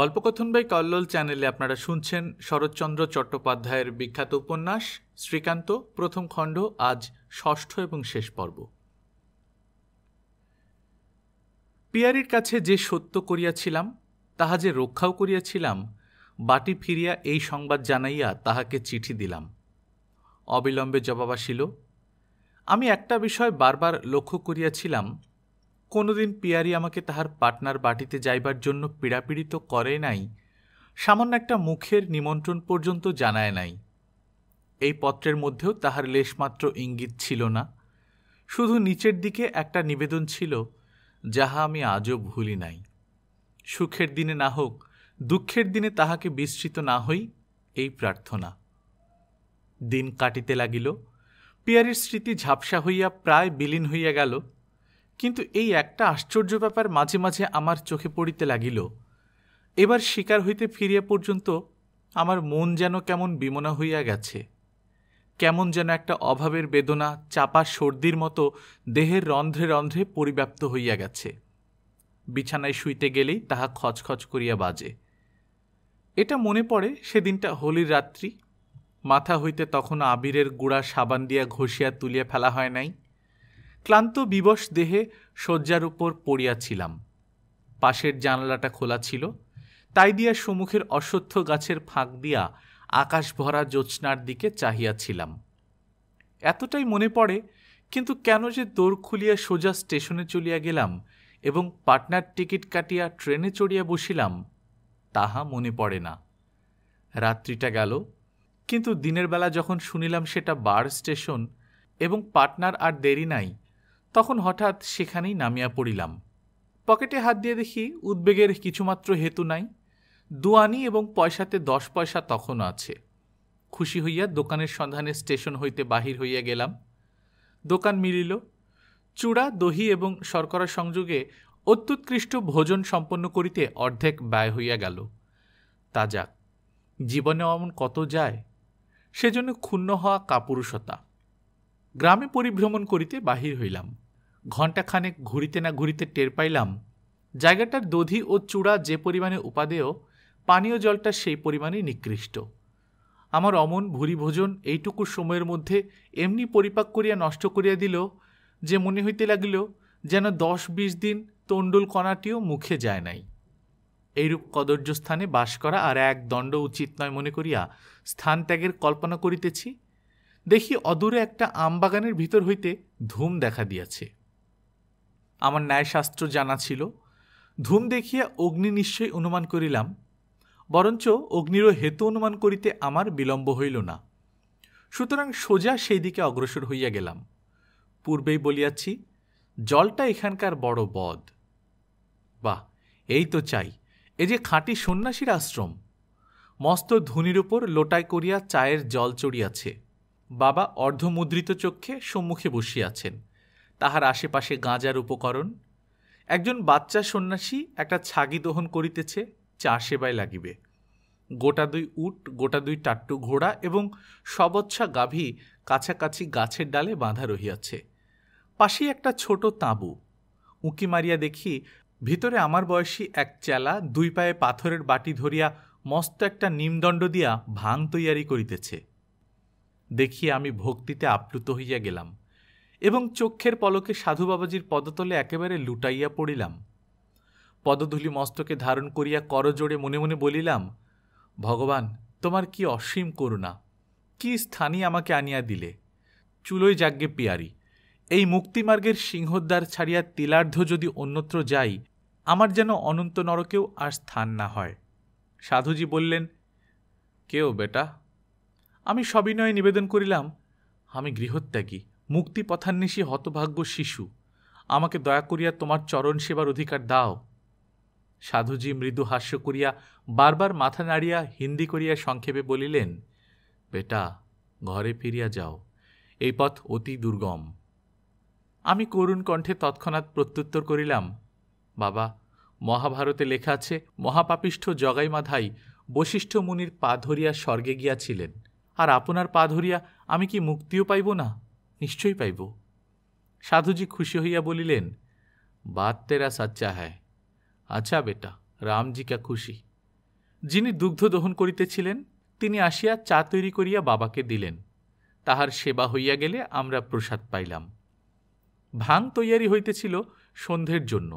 গল্পকথন by Kallol চ্যানেলে আপনারা শুনছেন শরৎচন্দ্র চট্টোপাধ্যায়ের বিখ্যাত উপন্যাস শ্রীকান্ত প্রথম খণ্ড আজ ষষ্ঠ এবং শেষ পর্ব পিয়ারির কাছে যে সত্য করিয়াছিলাম তাহা যে রক্ষাও করিয়াছিলাম বাটি ফিরিয়া এই সংবাদ জানাইয়া তাহাকে চিঠি দিলাম অবিলম্বে জবাব আসিল আমি একটা বিষয় বারবার লক্ষ্য করিয়াছিলাম কোনোদিন পিয়ারি আমাকে তাহার পাটনার বাটিতে যাইবার জন্য পীড়াপীড়িত করে নাই সামান্য একটা মুখের নিমন্ত্রণ পর্যন্ত জানায় নাই এই পত্রের মধ্যেও তাহার লেশমাত্র ইঙ্গিত ছিল না শুধু নিচের দিকে একটা নিবেদন ছিল যাহা আমি আজও ভুলি নাই সুখের দিনে না হোক দুঃখের দিনে তাহাকে বিস্তৃত না হই এই প্রার্থনা দিন কাটিতে লাগিল পিয়ারির স্মৃতি ঝাপসা হইয়া প্রায় বিলীন হইয়া গেল কিন্তু এই একটা আশ্চর্য ব্যাপার মাঝে মাঝে আমার চোখে পড়িতে লাগিল এবার শিকার হইতে ফিরিয়া পর্যন্ত আমার মন যেন কেমন বিমনা হইয়া গেছে কেমন যেন একটা অভাবের বেদনা চাপা সর্দির মতো দেহের রন্ধ্রে রন্ধ্রে পরিব্যাপ্ত হইয়া গেছে বিছানায় শুইতে গেলেই তাহা খচখচ করিয়া বাজে এটা মনে পড়ে সেদিনটা হোলির রাত্রি মাথা হইতে তখন আবিরের গুড়া সাবান দিয়া ঘষিয়া তুলিয়া ফেলা হয় নাই ক্লান্ত বিবশ দেহে শয্যার উপর পড়িয়াছিলাম পাশের জানলাটা খোলা ছিল তাই দিয়া সম্মুখের অসত্য গাছের ফাঁক দিয়া আকাশ ভরা জ্যোৎস্নার দিকে চাহিয়াছিলাম এতটাই মনে পড়ে কিন্তু কেন যে দৌড় খুলিয়া সোজা স্টেশনে চলিয়া গেলাম এবং পাটনার টিকিট কাটিয়া ট্রেনে চড়িয়া বসিলাম তাহা মনে পড়ে না রাত্রিটা গেল কিন্তু দিনের বেলা যখন শুনিলাম সেটা বার স্টেশন এবং পাটনার আর দেরি নাই তখন হঠাৎ সেখানেই নামিয়া পড়িলাম পকেটে হাত দিয়ে দেখি উদ্বেগের কিছুমাত্র হেতু নাই দুয়ানি এবং পয়সাতে দশ পয়সা তখনও আছে খুশি হইয়া দোকানের সন্ধানে স্টেশন হইতে বাহির হইয়া গেলাম দোকান মিলিল চূড়া দহি এবং শর্করা সংযোগে অত্যুৎকৃষ্ট ভোজন সম্পন্ন করিতে অর্ধেক ব্যয় হইয়া গেল তা যাক জীবনে অমন কত যায় সেজন্য ক্ষুণ্ণ হওয়া কাপুরুষতা গ্রামে পরিভ্রমণ করিতে বাহির হইলাম ঘণ্টাখানেক ঘুরিতে না ঘুরিতে টের পাইলাম জায়গাটার দধি ও চূড়া যে পরিমাণে উপাদেয় পানীয় জলটা সেই পরিমাণে নিকৃষ্ট আমার অমন ভুরি ভোজন এইটুকু সময়ের মধ্যে এমনি পরিপাক করিয়া নষ্ট করিয়া দিল যে মনে হইতে লাগিল যেন দশ বিশ দিন তণ্ডুল কণাটিও মুখে যায় নাই এইরূপ কদর্য স্থানে বাস করা আর এক দণ্ড উচিত নয় মনে করিয়া স্থান ত্যাগের কল্পনা করিতেছি দেখি অদূরে একটা আমবাগানের ভিতর হইতে ধুম দেখা দিয়াছে আমার ন্যায়শাস্ত্র জানা ছিল ধূম দেখিয়া অগ্নি নিশ্চয় অনুমান করিলাম বরঞ্চ অগ্নিরও হেতু অনুমান করিতে আমার বিলম্ব হইল না সুতরাং সোজা সেই দিকে অগ্রসর হইয়া গেলাম পূর্বেই বলিয়াছি জলটা এখানকার বড় বদ বাহ এই তো চাই এ যে খাঁটি সন্ন্যাসীর আশ্রম মস্ত ধুনির উপর লোটায় করিয়া চায়ের জল চড়িয়াছে বাবা অর্ধমুদ্রিত চক্ষে সম্মুখে বসিয়াছেন আছেন তাহার আশেপাশে গাঁজার উপকরণ একজন বাচ্চা সন্ন্যাসী একটা ছাগি দহন করিতেছে চা সেবায় লাগিবে গোটা দুই উট গোটা দুই টাট্টু ঘোড়া এবং সবচ্ছা গাভী কাছাকাছি গাছের ডালে বাঁধা রহিয়াছে পাশে একটা ছোট তাঁবু উঁকি মারিয়া দেখি ভিতরে আমার বয়সী এক চেলা দুই পায়ে পাথরের বাটি ধরিয়া মস্ত একটা নিমদণ্ড দিয়া ভাং তৈয়ারি করিতেছে দেখিয়া আমি ভক্তিতে আপ্লুত হইয়া গেলাম এবং চক্ষের পলকে সাধু বাবাজির পদতলে একেবারে লুটাইয়া পড়িলাম পদধূলি মস্তকে ধারণ করিয়া করজোড়ে মনে মনে বলিলাম ভগবান তোমার কি অসীম করুণা কি স্থানই আমাকে আনিয়া দিলে চুলোয় যাজ্ঞে পিয়ারি এই মুক্তিমার্গের সিংহদ্বার ছাড়িয়া তিলার্ধ যদি অন্যত্র যাই আমার যেন অনন্ত নরকেও আর স্থান না হয় সাধুজি বললেন কেউ বেটা আমি সবিনয়ে নিবেদন করিলাম আমি গৃহত্যাগী মুক্তিপথান্বেষী হতভাগ্য শিশু আমাকে দয়া করিয়া তোমার চরণ সেবার অধিকার দাও সাধুজি মৃদু হাস্য করিয়া বারবার মাথা নাড়িয়া হিন্দি করিয়া সংক্ষেপে বলিলেন বেটা ঘরে ফিরিয়া যাও এই পথ অতি দুর্গম আমি করুণ কণ্ঠে তৎক্ষণাৎ প্রত্যুত্তর করিলাম বাবা মহাভারতে লেখা আছে মহাপাপিষ্ঠ জগাইমাধাই বশিষ্ঠ মুনির পা ধরিয়া স্বর্গে গিয়াছিলেন আর আপনার পা ধরিয়া আমি কি মুক্তিও পাইব না নিশ্চয়ই পাইব সাধুজি খুশি হইয়া বলিলেন বাদ তেরা সাচ্চা হ্যায় আচ্ছা বেটা রামজি খুশি যিনি দুগ্ধ দহন করিতেছিলেন তিনি আসিয়া চা তৈরি করিয়া বাবাকে দিলেন তাহার সেবা হইয়া গেলে আমরা প্রসাদ পাইলাম ভাং তৈয়ারি হইতেছিল সন্ধ্যের জন্য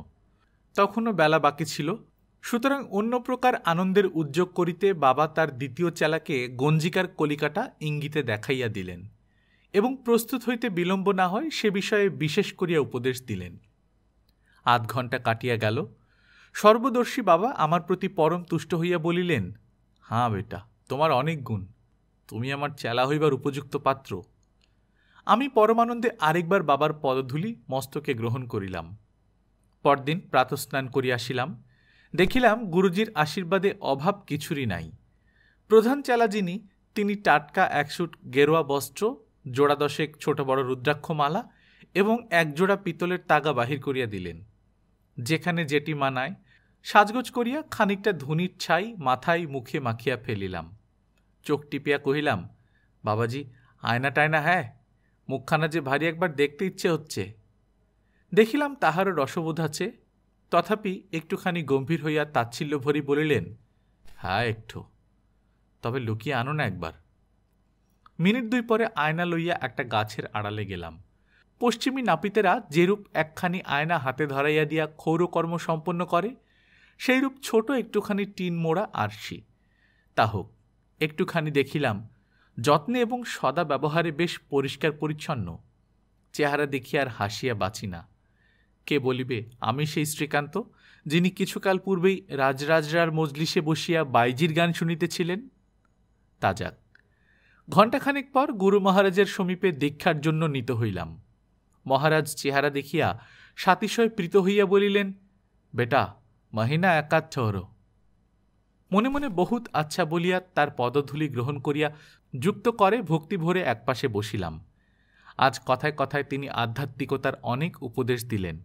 তখনও বেলা বাকি ছিল সুতরাং অন্য প্রকার আনন্দের উদ্যোগ করিতে বাবা তার দ্বিতীয় চেলাকে গঞ্জিকার কলিকাটা ইঙ্গিতে দেখাইয়া দিলেন এবং প্রস্তুত হইতে বিলম্ব না হয় সে বিষয়ে বিশেষ করিয়া উপদেশ দিলেন আধ ঘন্টা কাটিয়া গেল সর্বদর্শী বাবা আমার প্রতি পরম তুষ্ট হইয়া বলিলেন হাঁ বেটা তোমার অনেক গুণ তুমি আমার চেলা হইবার উপযুক্ত পাত্র আমি পরমানন্দে আরেকবার বাবার পদধূলি মস্তকে গ্রহণ করিলাম পরদিন প্রাতস্নান করিয়াছিলাম দেখিলাম গুরুজির আশীর্বাদে অভাব কিছুরই নাই প্রধান চেলা যিনি তিনি টাটকা একশুট গেরুয়া বস্ত্র জোড়া দশেক ছোট বড় রুদ্রাক্ষ মালা এবং একজোড়া পিতলের তাগা বাহির করিয়া দিলেন যেখানে যেটি মানায় সাজগোজ করিয়া খানিকটা ধুনির ছাই মাথায় মুখে মাখিয়া ফেলিলাম চোখ টিপিয়া কহিলাম বাবাজি আয়না টায়না হ্যাঁ মুখখানা যে ভারী একবার দেখতে ইচ্ছে হচ্ছে দেখিলাম তাহারও রসবোধ আছে তথাপি একটুখানি গম্ভীর হইয়া তাচ্ছিল্য ভরি বলিলেন হ্যাঁ একটু তবে লুকিয়ে আনো না একবার মিনিট দুই পরে আয়না লইয়া একটা গাছের আড়ালে গেলাম পশ্চিমী নাপিতেরা যেরূপ একখানি আয়না হাতে ধরাইয়া দিয়া ক্ষৌরকর্ম সম্পন্ন করে সেইরূপ ছোট একটুখানি টিন মোড়া আরশি তা হোক একটুখানি দেখিলাম যত্নে এবং সদা ব্যবহারে বেশ পরিষ্কার পরিচ্ছন্ন চেহারা দেখিয়া আর হাসিয়া বাঁচি না কে বলিবে আমি সেই শ্রীকান্ত যিনি কিছুকাল পূর্বেই রাজরাজরার মজলিসে বসিয়া বাইজির গান শুনিতেছিলেন তা যাক ঘণ্টাখানেক পর গুরু মহারাজের সমীপে দীক্ষার জন্য নিত হইলাম মহারাজ চেহারা দেখিয়া সাতিশয় প্রীত হইয়া বলিলেন বেটা মহিনা একাচ্ছর মনে মনে বহুত আচ্ছা বলিয়া তার পদধূলি গ্রহণ করিয়া যুক্ত করে ভক্তি ভরে একপাশে বসিলাম আজ কথায় কথায় তিনি আধ্যাত্মিকতার অনেক উপদেশ দিলেন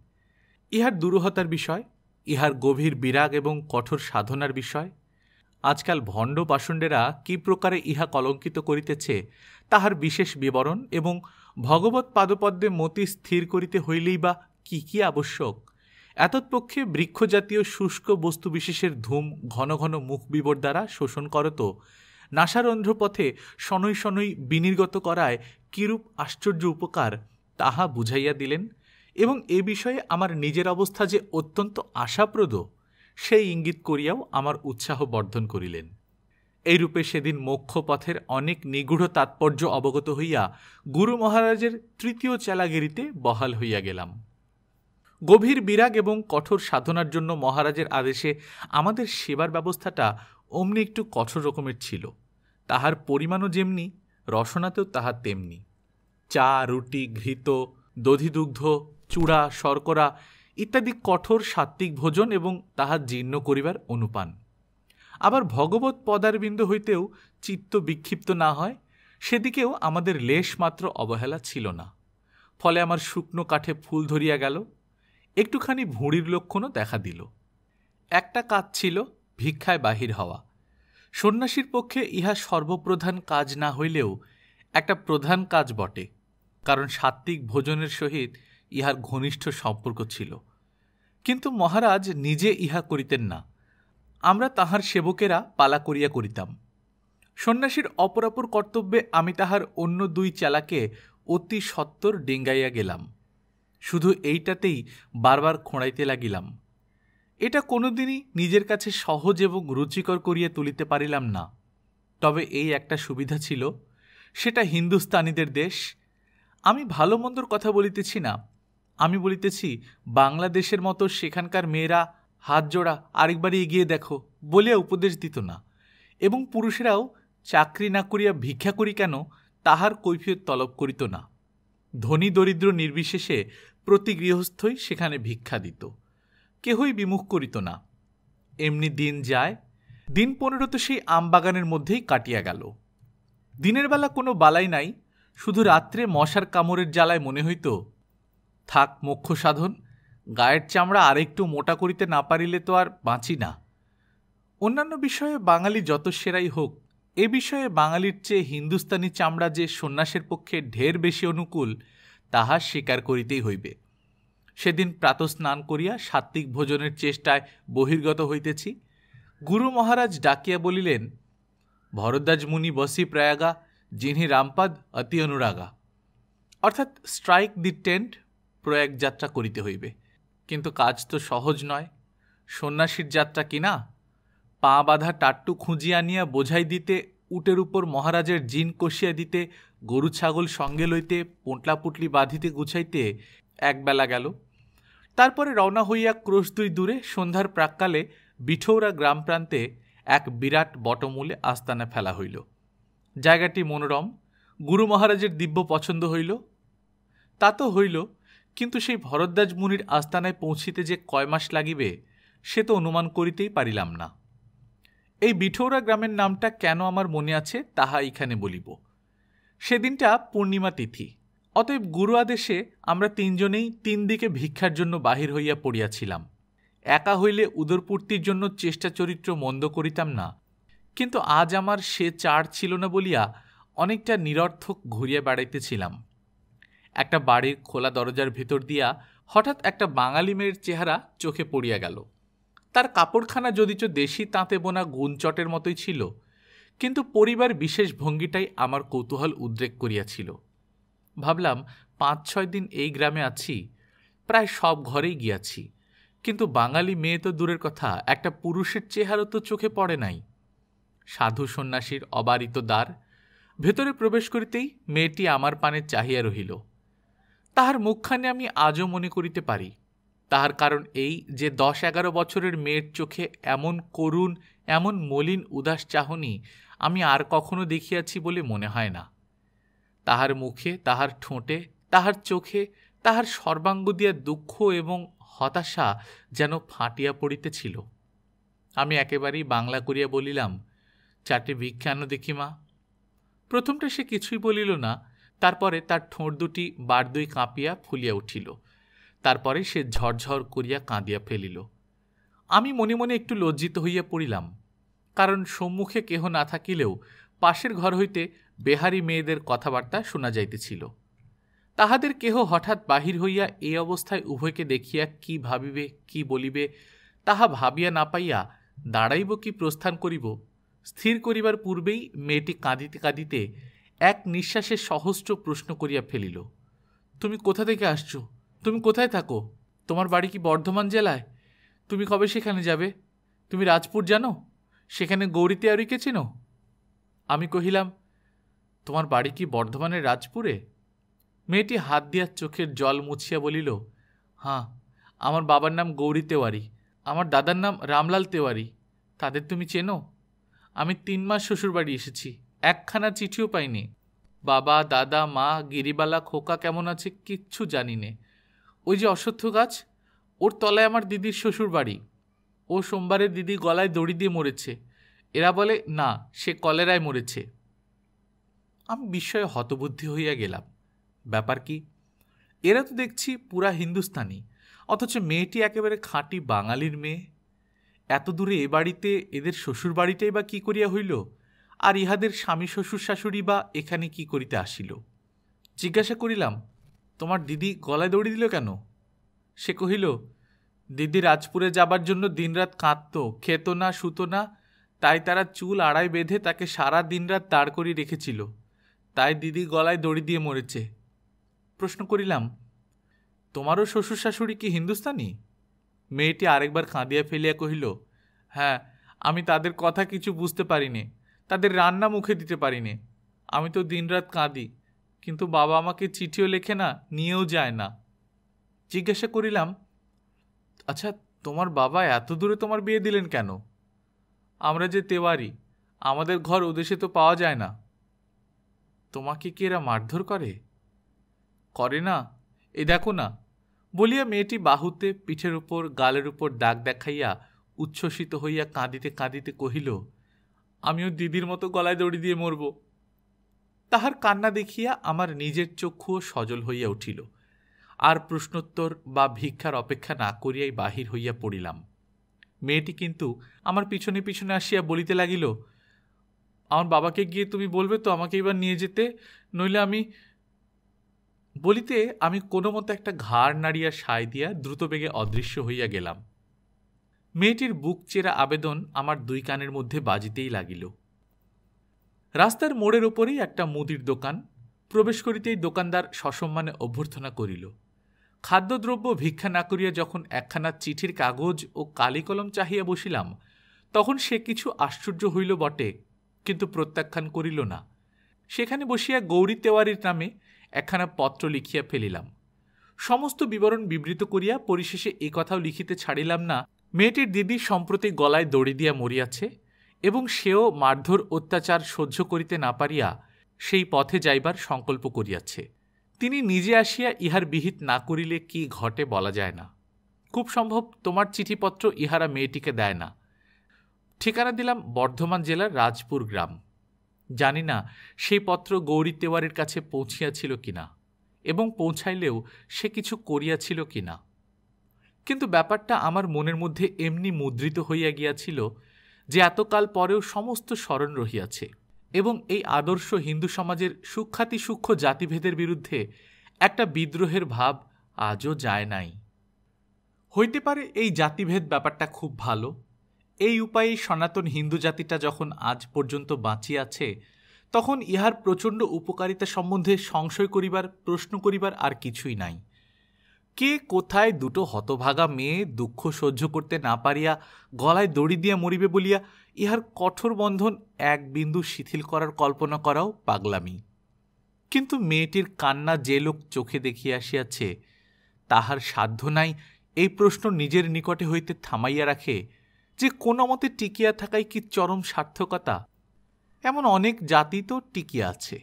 ইহার দুরূহতার বিষয় ইহার গভীর বিরাগ এবং কঠোর সাধনার বিষয় আজকাল ভণ্ড পাষণ্ডেরা কি প্রকারে ইহা কলঙ্কিত করিতেছে তাহার বিশেষ বিবরণ এবং ভগবত পাদপদ্মে মতি স্থির করিতে হইলেই বা কি কি আবশ্যক এতৎপক্ষে বৃক্ষজাতীয় শুষ্ক বস্তুবিশেষের ধূম ঘন ঘন মুখ বিবর দ্বারা শোষণ করত নাসারন্ধ্রপথে শনৈ শনৈ বিনির্গত করায় কিরূপ আশ্চর্য উপকার তাহা বুঝাইয়া দিলেন এবং এ বিষয়ে আমার নিজের অবস্থা যে অত্যন্ত আশাপ্রদ সেই ইঙ্গিত করিয়াও আমার উৎসাহ বর্ধন করিলেন এইরূপে সেদিন মোক্ষপথের অনেক নিগূঢ় তাৎপর্য অবগত হইয়া গুরু মহারাজের তৃতীয় চেলাগিরিতে বহাল হইয়া গেলাম গভীর বিরাগ এবং কঠোর সাধনার জন্য মহারাজের আদেশে আমাদের সেবার ব্যবস্থাটা অমনি একটু কঠোর রকমের ছিল তাহার পরিমাণও যেমনি রসনাতেও তাহার তেমনি চা রুটি ঘৃত দধিদুগ্ধ চূড়া শর্করা ইত্যাদি কঠোর সাত্ত্বিক ভোজন এবং তাহা জীর্ণ করিবার অনুপান আবার ভগবত পদারবিন্দ হইতেও চিত্ত বিক্ষিপ্ত না হয় সেদিকেও আমাদের লেশ মাত্র অবহেলা ছিল না ফলে আমার শুকনো কাঠে ফুল ধরিয়া গেল একটুখানি ভুঁড়ির লক্ষণও দেখা দিল একটা কাজ ছিল ভিক্ষায় বাহির হওয়া সন্ন্যাসীর পক্ষে ইহা সর্বপ্রধান কাজ না হইলেও একটা প্রধান কাজ বটে কারণ সাত্ত্বিক ভোজনের সহিত ইহার ঘনিষ্ঠ সম্পর্ক ছিল কিন্তু মহারাজ নিজে ইহা করিতেন না আমরা তাহার সেবকেরা পালা করিয়া করিতাম সন্ন্যাসীর অপরাপর কর্তব্যে আমি তাহার অন্য দুই চালাকে অতি সত্তর ডেঙ্গাইয়া গেলাম শুধু এইটাতেই বারবার খোঁড়াইতে লাগিলাম এটা কোনোদিনই নিজের কাছে সহজ এবং রুচিকর করিয়া তুলিতে পারিলাম না তবে এই একটা সুবিধা ছিল সেটা হিন্দুস্তানিদের দেশ আমি ভালো মন্দর কথা বলিতেছি না আমি বলিতেছি বাংলাদেশের মতো সেখানকার মেয়েরা হাত জোড়া আরেকবার এগিয়ে দেখো বলিয়া উপদেশ দিত না এবং পুরুষেরাও চাকরি না করিয়া ভিক্ষা করি কেন তাহার কৈফিয়ত তলব করিত না ধনী দরিদ্র নির্বিশেষে প্রতি গৃহস্থই সেখানে ভিক্ষা দিত কেহই বিমুখ করিত না এমনি দিন যায় দিন পনেরো তো সেই আমবাগানের মধ্যেই কাটিয়া গেল দিনের বেলা কোনো বালাই নাই শুধু রাত্রে মশার কামড়ের জ্বালায় মনে হইত থাক মোক্ষ সাধন গায়ের চামড়া আরেকটু মোটা করিতে না পারিলে তো আর বাঁচি না অন্যান্য বিষয়ে বাঙালি যত সেরাই হোক এ বিষয়ে বাঙালির চেয়ে হিন্দুস্তানি চামড়া যে সন্ন্যাসের পক্ষে ঢের বেশি অনুকূল তাহা স্বীকার করিতেই হইবে সেদিন প্রাত স্নান করিয়া সাত্ত্বিক ভোজনের চেষ্টায় বহির্গত হইতেছি গুরু মহারাজ ডাকিয়া বলিলেন ভরদ্বাজ মুনি বসি প্রয়াগা যিনি রামপাদ অতি অনুরাগা অর্থাৎ স্ট্রাইক দি টেন্ট প্রয়াগ যাত্রা করিতে হইবে কিন্তু কাজ তো সহজ নয় সন্ন্যাসীর যাত্রা কি না পা বাঁধা টাট্টু খুঁজিয়া আনিয়া বোঝাই দিতে উটের উপর মহারাজের জিন কষিয়া দিতে গরু ছাগল সঙ্গে লইতে পোঁটলা পুটলি বাঁধিতে গুছাইতে একবেলা গেল তারপরে রওনা হইয়া ক্রোশ দুই দূরে সন্ধ্যার প্রাককালে বিঠৌরা গ্রাম প্রান্তে এক বিরাট বটমূলে আস্তানা ফেলা হইল জায়গাটি মনোরম গুরু মহারাজের দিব্য পছন্দ হইল তা তো হইল কিন্তু সেই ভরদ্বাজ মুনির আস্তানায় পৌঁছিতে যে কয় মাস লাগিবে সে তো অনুমান করিতেই পারিলাম না এই বিঠৌরা গ্রামের নামটা কেন আমার মনে আছে তাহা এখানে বলিব সেদিনটা পূর্ণিমা তিথি অতএব গুরু আদেশে আমরা তিনজনেই তিন দিকে ভিক্ষার জন্য বাহির হইয়া পড়িয়াছিলাম একা হইলে উদরপূর্তির জন্য চেষ্টা চরিত্র মন্দ করিতাম না কিন্তু আজ আমার সে চার ছিল না বলিয়া অনেকটা নিরর্থক ঘুরিয়া বেড়াইতেছিলাম একটা বাড়ির খোলা দরজার ভিতর দিয়া হঠাৎ একটা বাঙালি মেয়ের চেহারা চোখে পড়িয়া গেল তার কাপড়খানা যদিচ দেশি তাঁতে বোনা গুণচটের মতোই ছিল কিন্তু পরিবার বিশেষ ভঙ্গিটাই আমার কৌতূহল উদ্রেক করিয়াছিল ভাবলাম পাঁচ ছয় দিন এই গ্রামে আছি প্রায় সব ঘরেই গিয়াছি কিন্তু বাঙালি মেয়ে তো দূরের কথা একটা পুরুষের চেহারা তো চোখে পড়ে নাই সাধু সন্ন্যাসীর অবারিত দ্বার ভেতরে প্রবেশ করিতেই মেয়েটি আমার পানে চাহিয়া রহিল তাহার মুখখানে আমি আজও মনে করিতে পারি তাহার কারণ এই যে দশ এগারো বছরের মেয়ের চোখে এমন করুণ এমন মলিন উদাস চাহনি আমি আর কখনো দেখিয়াছি বলে মনে হয় না তাহার মুখে তাহার ঠোঁটে তাহার চোখে তাহার সর্বাঙ্গ দিয়া দুঃখ এবং হতাশা যেন ফাটিয়া পড়িতেছিল আমি একেবারেই বাংলা করিয়া বলিলাম চারটে দেখি মা প্রথমটা সে কিছুই বলিল না তারপরে তার ঠোঁট দুটি বার দুই কাঁপিয়া ফুলিয়া উঠিল তারপরে সে ঝরঝর করিয়া কাঁদিয়া ফেলিল আমি মনে মনে একটু লজ্জিত হইয়া পড়িলাম কারণ সম্মুখে কেহ না থাকিলেও পাশের ঘর হইতে বেহারি মেয়েদের কথাবার্তা শোনা যাইতেছিল তাহাদের কেহ হঠাৎ বাহির হইয়া এই অবস্থায় উভয়কে দেখিয়া কি ভাবিবে কি বলিবে তাহা ভাবিয়া না পাইয়া দাঁড়াইব কি প্রস্থান করিব স্থির করিবার পূর্বেই মেয়েটি কাঁদিতে কাঁদিতে এক নিঃশ্বাসে সহস্র প্রশ্ন করিয়া ফেলিল তুমি কোথা থেকে আসছো তুমি কোথায় থাকো তোমার বাড়ি কি বর্ধমান জেলায় তুমি কবে সেখানে যাবে তুমি রাজপুর জানো সেখানে গৌরী তেওয়ারিকে চেনো আমি কহিলাম তোমার বাড়ি কি বর্ধমানের রাজপুরে মেয়েটি হাত দিয়া চোখের জল মুছিয়া বলিল হাঁ আমার বাবার নাম গৌরী তেওয়ারি আমার দাদার নাম রামলাল তেওয়ারি তাদের তুমি চেনো আমি তিন মাস শ্বশুরবাড়ি এসেছি একখানা চিঠিও পাইনি বাবা দাদা মা গিরিবালা খোকা কেমন আছে কিচ্ছু জানি নে ওই যে অসত্য গাছ ওর তলায় আমার দিদির শ্বশুর বাড়ি ও সোমবারে দিদি গলায় দড়ি দিয়ে মরেছে এরা বলে না সে কলেরায় মরেছে আমি বিস্ময়ে হতবুদ্ধি হইয়া গেলাম ব্যাপার কি এরা তো দেখছি পুরা হিন্দুস্তানি অথচ মেয়েটি একেবারে খাঁটি বাঙালির মেয়ে এত দূরে এ বাড়িতে এদের শ্বশুর বাড়িটাই বা কী করিয়া হইল আর ইহাদের স্বামী শ্বশুর শাশুড়ি বা এখানে কি করিতে আসিল জিজ্ঞাসা করিলাম তোমার দিদি গলায় দৌড়ি দিল কেন সে কহিল দিদি রাজপুরে যাবার জন্য দিনরাত কাঁদত খেত না শুতো না তাই তারা চুল আড়াই বেঁধে তাকে সারা দিনরাত দাঁড় করিয়ে রেখেছিল তাই দিদি গলায় দড়ি দিয়ে মরেছে প্রশ্ন করিলাম তোমারও শ্বশুর শাশুড়ি কি হিন্দুস্তানি মেয়েটি আরেকবার কাঁদিয়া ফেলিয়া কহিল হ্যাঁ আমি তাদের কথা কিছু বুঝতে পারিনি তাদের রান্না মুখে দিতে পারিনি আমি তো দিনরাত কাঁদি কিন্তু বাবা আমাকে চিঠিও লেখে না নিয়েও যায় না জিজ্ঞাসা করিলাম আচ্ছা তোমার বাবা এত দূরে তোমার বিয়ে দিলেন কেন আমরা যে তেওয়ারি আমাদের ঘর ওদেশে তো পাওয়া যায় না তোমাকে কি এরা মারধর করে করে না এ দেখো না বলিয়া মেয়েটি বাহুতে পিঠের উপর গালের উপর দাগ দেখাইয়া উচ্ছ্বসিত হইয়া কাঁদিতে কাঁদিতে কহিল আমিও দিদির মতো গলায় দড়ি দিয়ে মরব তাহার কান্না দেখিয়া আমার নিজের চক্ষুও সজল হইয়া উঠিল আর প্রশ্নোত্তর বা ভিক্ষার অপেক্ষা না করিয়াই বাহির হইয়া পড়িলাম মেয়েটি কিন্তু আমার পিছনে পিছনে আসিয়া বলিতে লাগিল আমার বাবাকে গিয়ে তুমি বলবে তো আমাকে এবার নিয়ে যেতে নইলে আমি বলিতে আমি কোনো মতো একটা ঘাড় নাড়িয়া সায় দিয়া দ্রুতবেগে অদৃশ্য হইয়া গেলাম মেয়েটির বুক চেরা আবেদন আমার দুই কানের মধ্যে বাজিতেই লাগিল রাস্তার মোড়ের ওপরেই একটা মুদির দোকান প্রবেশ করিতেই দোকানদার সসম্মানে অভ্যর্থনা করিল খাদ্যদ্রব্য ভিক্ষা না করিয়া যখন একখানা চিঠির কাগজ ও কালিকলম চাহিয়া বসিলাম তখন সে কিছু আশ্চর্য হইল বটে কিন্তু প্রত্যাখ্যান করিল না সেখানে বসিয়া গৌরী তেওয়ারির নামে একখানা পত্র লিখিয়া ফেলিলাম সমস্ত বিবরণ বিবৃত করিয়া পরিশেষে এ কথাও লিখিতে ছাড়িলাম না মেয়েটির দিদি সম্প্রতি গলায় দড়ি দিয়া মরিয়াছে এবং সেও মারধর অত্যাচার সহ্য করিতে না পারিয়া সেই পথে যাইবার সংকল্প করিয়াছে তিনি নিজে আসিয়া ইহার বিহিত না করিলে কি ঘটে বলা যায় না খুব সম্ভব তোমার চিঠিপত্র ইহারা মেয়েটিকে দেয় না ঠিকানা দিলাম বর্ধমান জেলার রাজপুর গ্রাম জানি না সেই পত্র গৌরী তেওয়ারের কাছে পৌঁছিয়াছিল কিনা এবং পৌঁছাইলেও সে কিছু করিয়াছিল কিনা কিন্তু ব্যাপারটা আমার মনের মধ্যে এমনি মুদ্রিত হইয়া গিয়াছিল যে এতকাল পরেও সমস্ত স্মরণ রহিয়াছে এবং এই আদর্শ হিন্দু সমাজের সূক্ষাতি সূক্ষ্ম জাতিভেদের বিরুদ্ধে একটা বিদ্রোহের ভাব আজও যায় নাই হইতে পারে এই জাতিভেদ ব্যাপারটা খুব ভালো এই উপায়ে সনাতন হিন্দু জাতিটা যখন আজ পর্যন্ত বাঁচিয়াছে তখন ইহার প্রচণ্ড উপকারিতা সম্বন্ধে সংশয় করিবার প্রশ্ন করিবার আর কিছুই নাই কে কোথায় দুটো হতভাগা মেয়ে দুঃখ সহ্য করতে না পারিয়া গলায় দড়ি দিয়া মরিবে বলিয়া ইহার কঠোর বন্ধন এক বিন্দু শিথিল করার কল্পনা করাও পাগলামি কিন্তু মেয়েটির কান্না যে লোক চোখে দেখিয়া আসিয়াছে তাহার সাধ্য নাই এই প্রশ্ন নিজের নিকটে হইতে থামাইয়া রাখে যে কোনো মতে টিকিয়া থাকাই কি চরম সার্থকতা এমন অনেক জাতি তো টিকিয়া আছে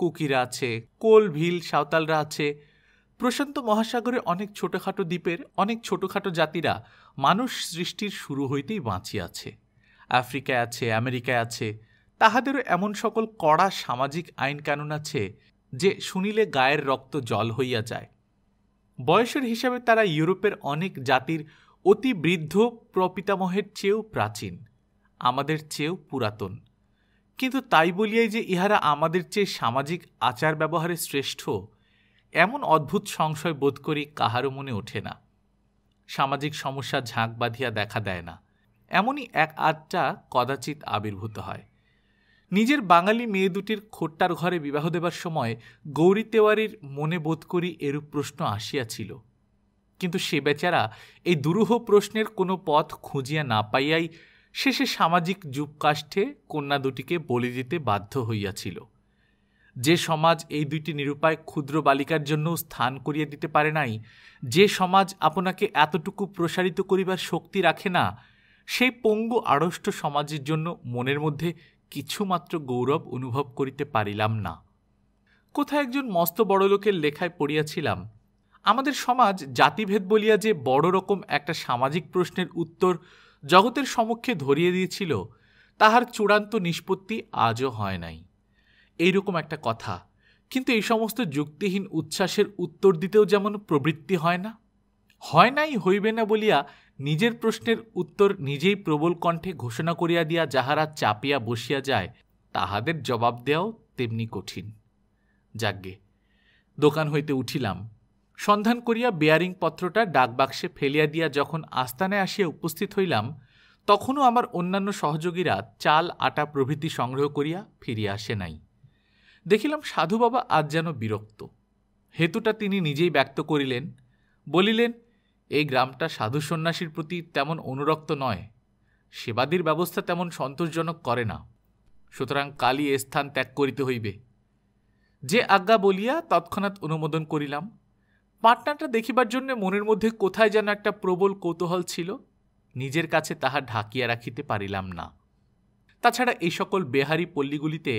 কুকিরা আছে কোল ভিল সাঁওতালরা আছে প্রশান্ত মহাসাগরে অনেক ছোটোখাটো দ্বীপের অনেক ছোটোখাটো জাতিরা মানুষ সৃষ্টির শুরু হইতেই বাঁচিয়াছে আফ্রিকায় আছে আমেরিকায় আছে তাহাদেরও এমন সকল কড়া সামাজিক আইন কানুন আছে যে শুনিলে গায়ের রক্ত জল হইয়া যায় বয়সের হিসাবে তারা ইউরোপের অনেক জাতির অতি বৃদ্ধ প্রপিতামহের চেয়েও প্রাচীন আমাদের চেয়েও পুরাতন কিন্তু তাই বলিয়াই যে ইহারা আমাদের চেয়ে সামাজিক আচার ব্যবহারে শ্রেষ্ঠ এমন অদ্ভুত সংশয় বোধ করি কাহারও মনে ওঠে না সামাজিক সমস্যা ঝাঁক বাঁধিয়া দেখা দেয় না এমনই এক আটটা কদাচিৎ আবির্ভূত হয় নিজের বাঙালি মেয়ে দুটির খোট্টার ঘরে বিবাহ দেবার সময় গৌরী তেওয়ারির মনে বোধ করি এরূপ প্রশ্ন আসিয়াছিল কিন্তু সে বেচারা এই দুরূহ প্রশ্নের কোনো পথ খুঁজিয়া না পাইয়াই শেষে সামাজিক যুগকাষ্ঠে কন্যা দুটিকে বলি দিতে বাধ্য হইয়াছিল যে সমাজ এই দুইটি নিরুপায় ক্ষুদ্র বালিকার জন্য স্থান করিয়ে দিতে পারে নাই যে সমাজ আপনাকে এতটুকু প্রসারিত করিবার শক্তি রাখে না সেই পঙ্গু আড়ষ্ট সমাজের জন্য মনের মধ্যে কিছুমাত্র গৌরব অনুভব করিতে পারিলাম না কোথায় একজন মস্ত বড় লোকের লেখায় পড়িয়াছিলাম আমাদের সমাজ জাতিভেদ বলিয়া যে বড় রকম একটা সামাজিক প্রশ্নের উত্তর জগতের সমক্ষে ধরিয়ে দিয়েছিল তাহার চূড়ান্ত নিষ্পত্তি আজও হয় নাই এইরকম একটা কথা কিন্তু এই সমস্ত যুক্তিহীন উচ্ছ্বাসের উত্তর দিতেও যেমন প্রবৃত্তি হয় না হয় নাই হইবে না বলিয়া নিজের প্রশ্নের উত্তর নিজেই প্রবল কণ্ঠে ঘোষণা করিয়া দিয়া যাহারা চাপিয়া বসিয়া যায় তাহাদের জবাব দেওয়াও তেমনি কঠিন যাজ্ঞে দোকান হইতে উঠিলাম সন্ধান করিয়া বেয়ারিং পত্রটা ডাকবাক্সে ফেলিয়া দিয়া যখন আস্তানায় আসিয়া উপস্থিত হইলাম তখনও আমার অন্যান্য সহযোগীরা চাল আটা প্রভৃতি সংগ্রহ করিয়া ফিরিয়া আসে নাই দেখিলাম সাধু বাবা আজ যেন বিরক্ত হেতুটা তিনি নিজেই ব্যক্ত করিলেন বলিলেন এই গ্রামটা সাধু সন্ন্যাসীর প্রতি তেমন অনুরক্ত নয় সেবাদির ব্যবস্থা তেমন সন্তোষজনক করে না সুতরাং কালই এ স্থান ত্যাগ করিতে হইবে যে আজ্ঞা বলিয়া তৎক্ষণাৎ অনুমোদন করিলাম পাটনাটা দেখিবার জন্য মনের মধ্যে কোথায় যেন একটা প্রবল কৌতূহল ছিল নিজের কাছে তাহা ঢাকিয়া রাখিতে পারিলাম না তাছাড়া এই সকল বেহারি পল্লীগুলিতে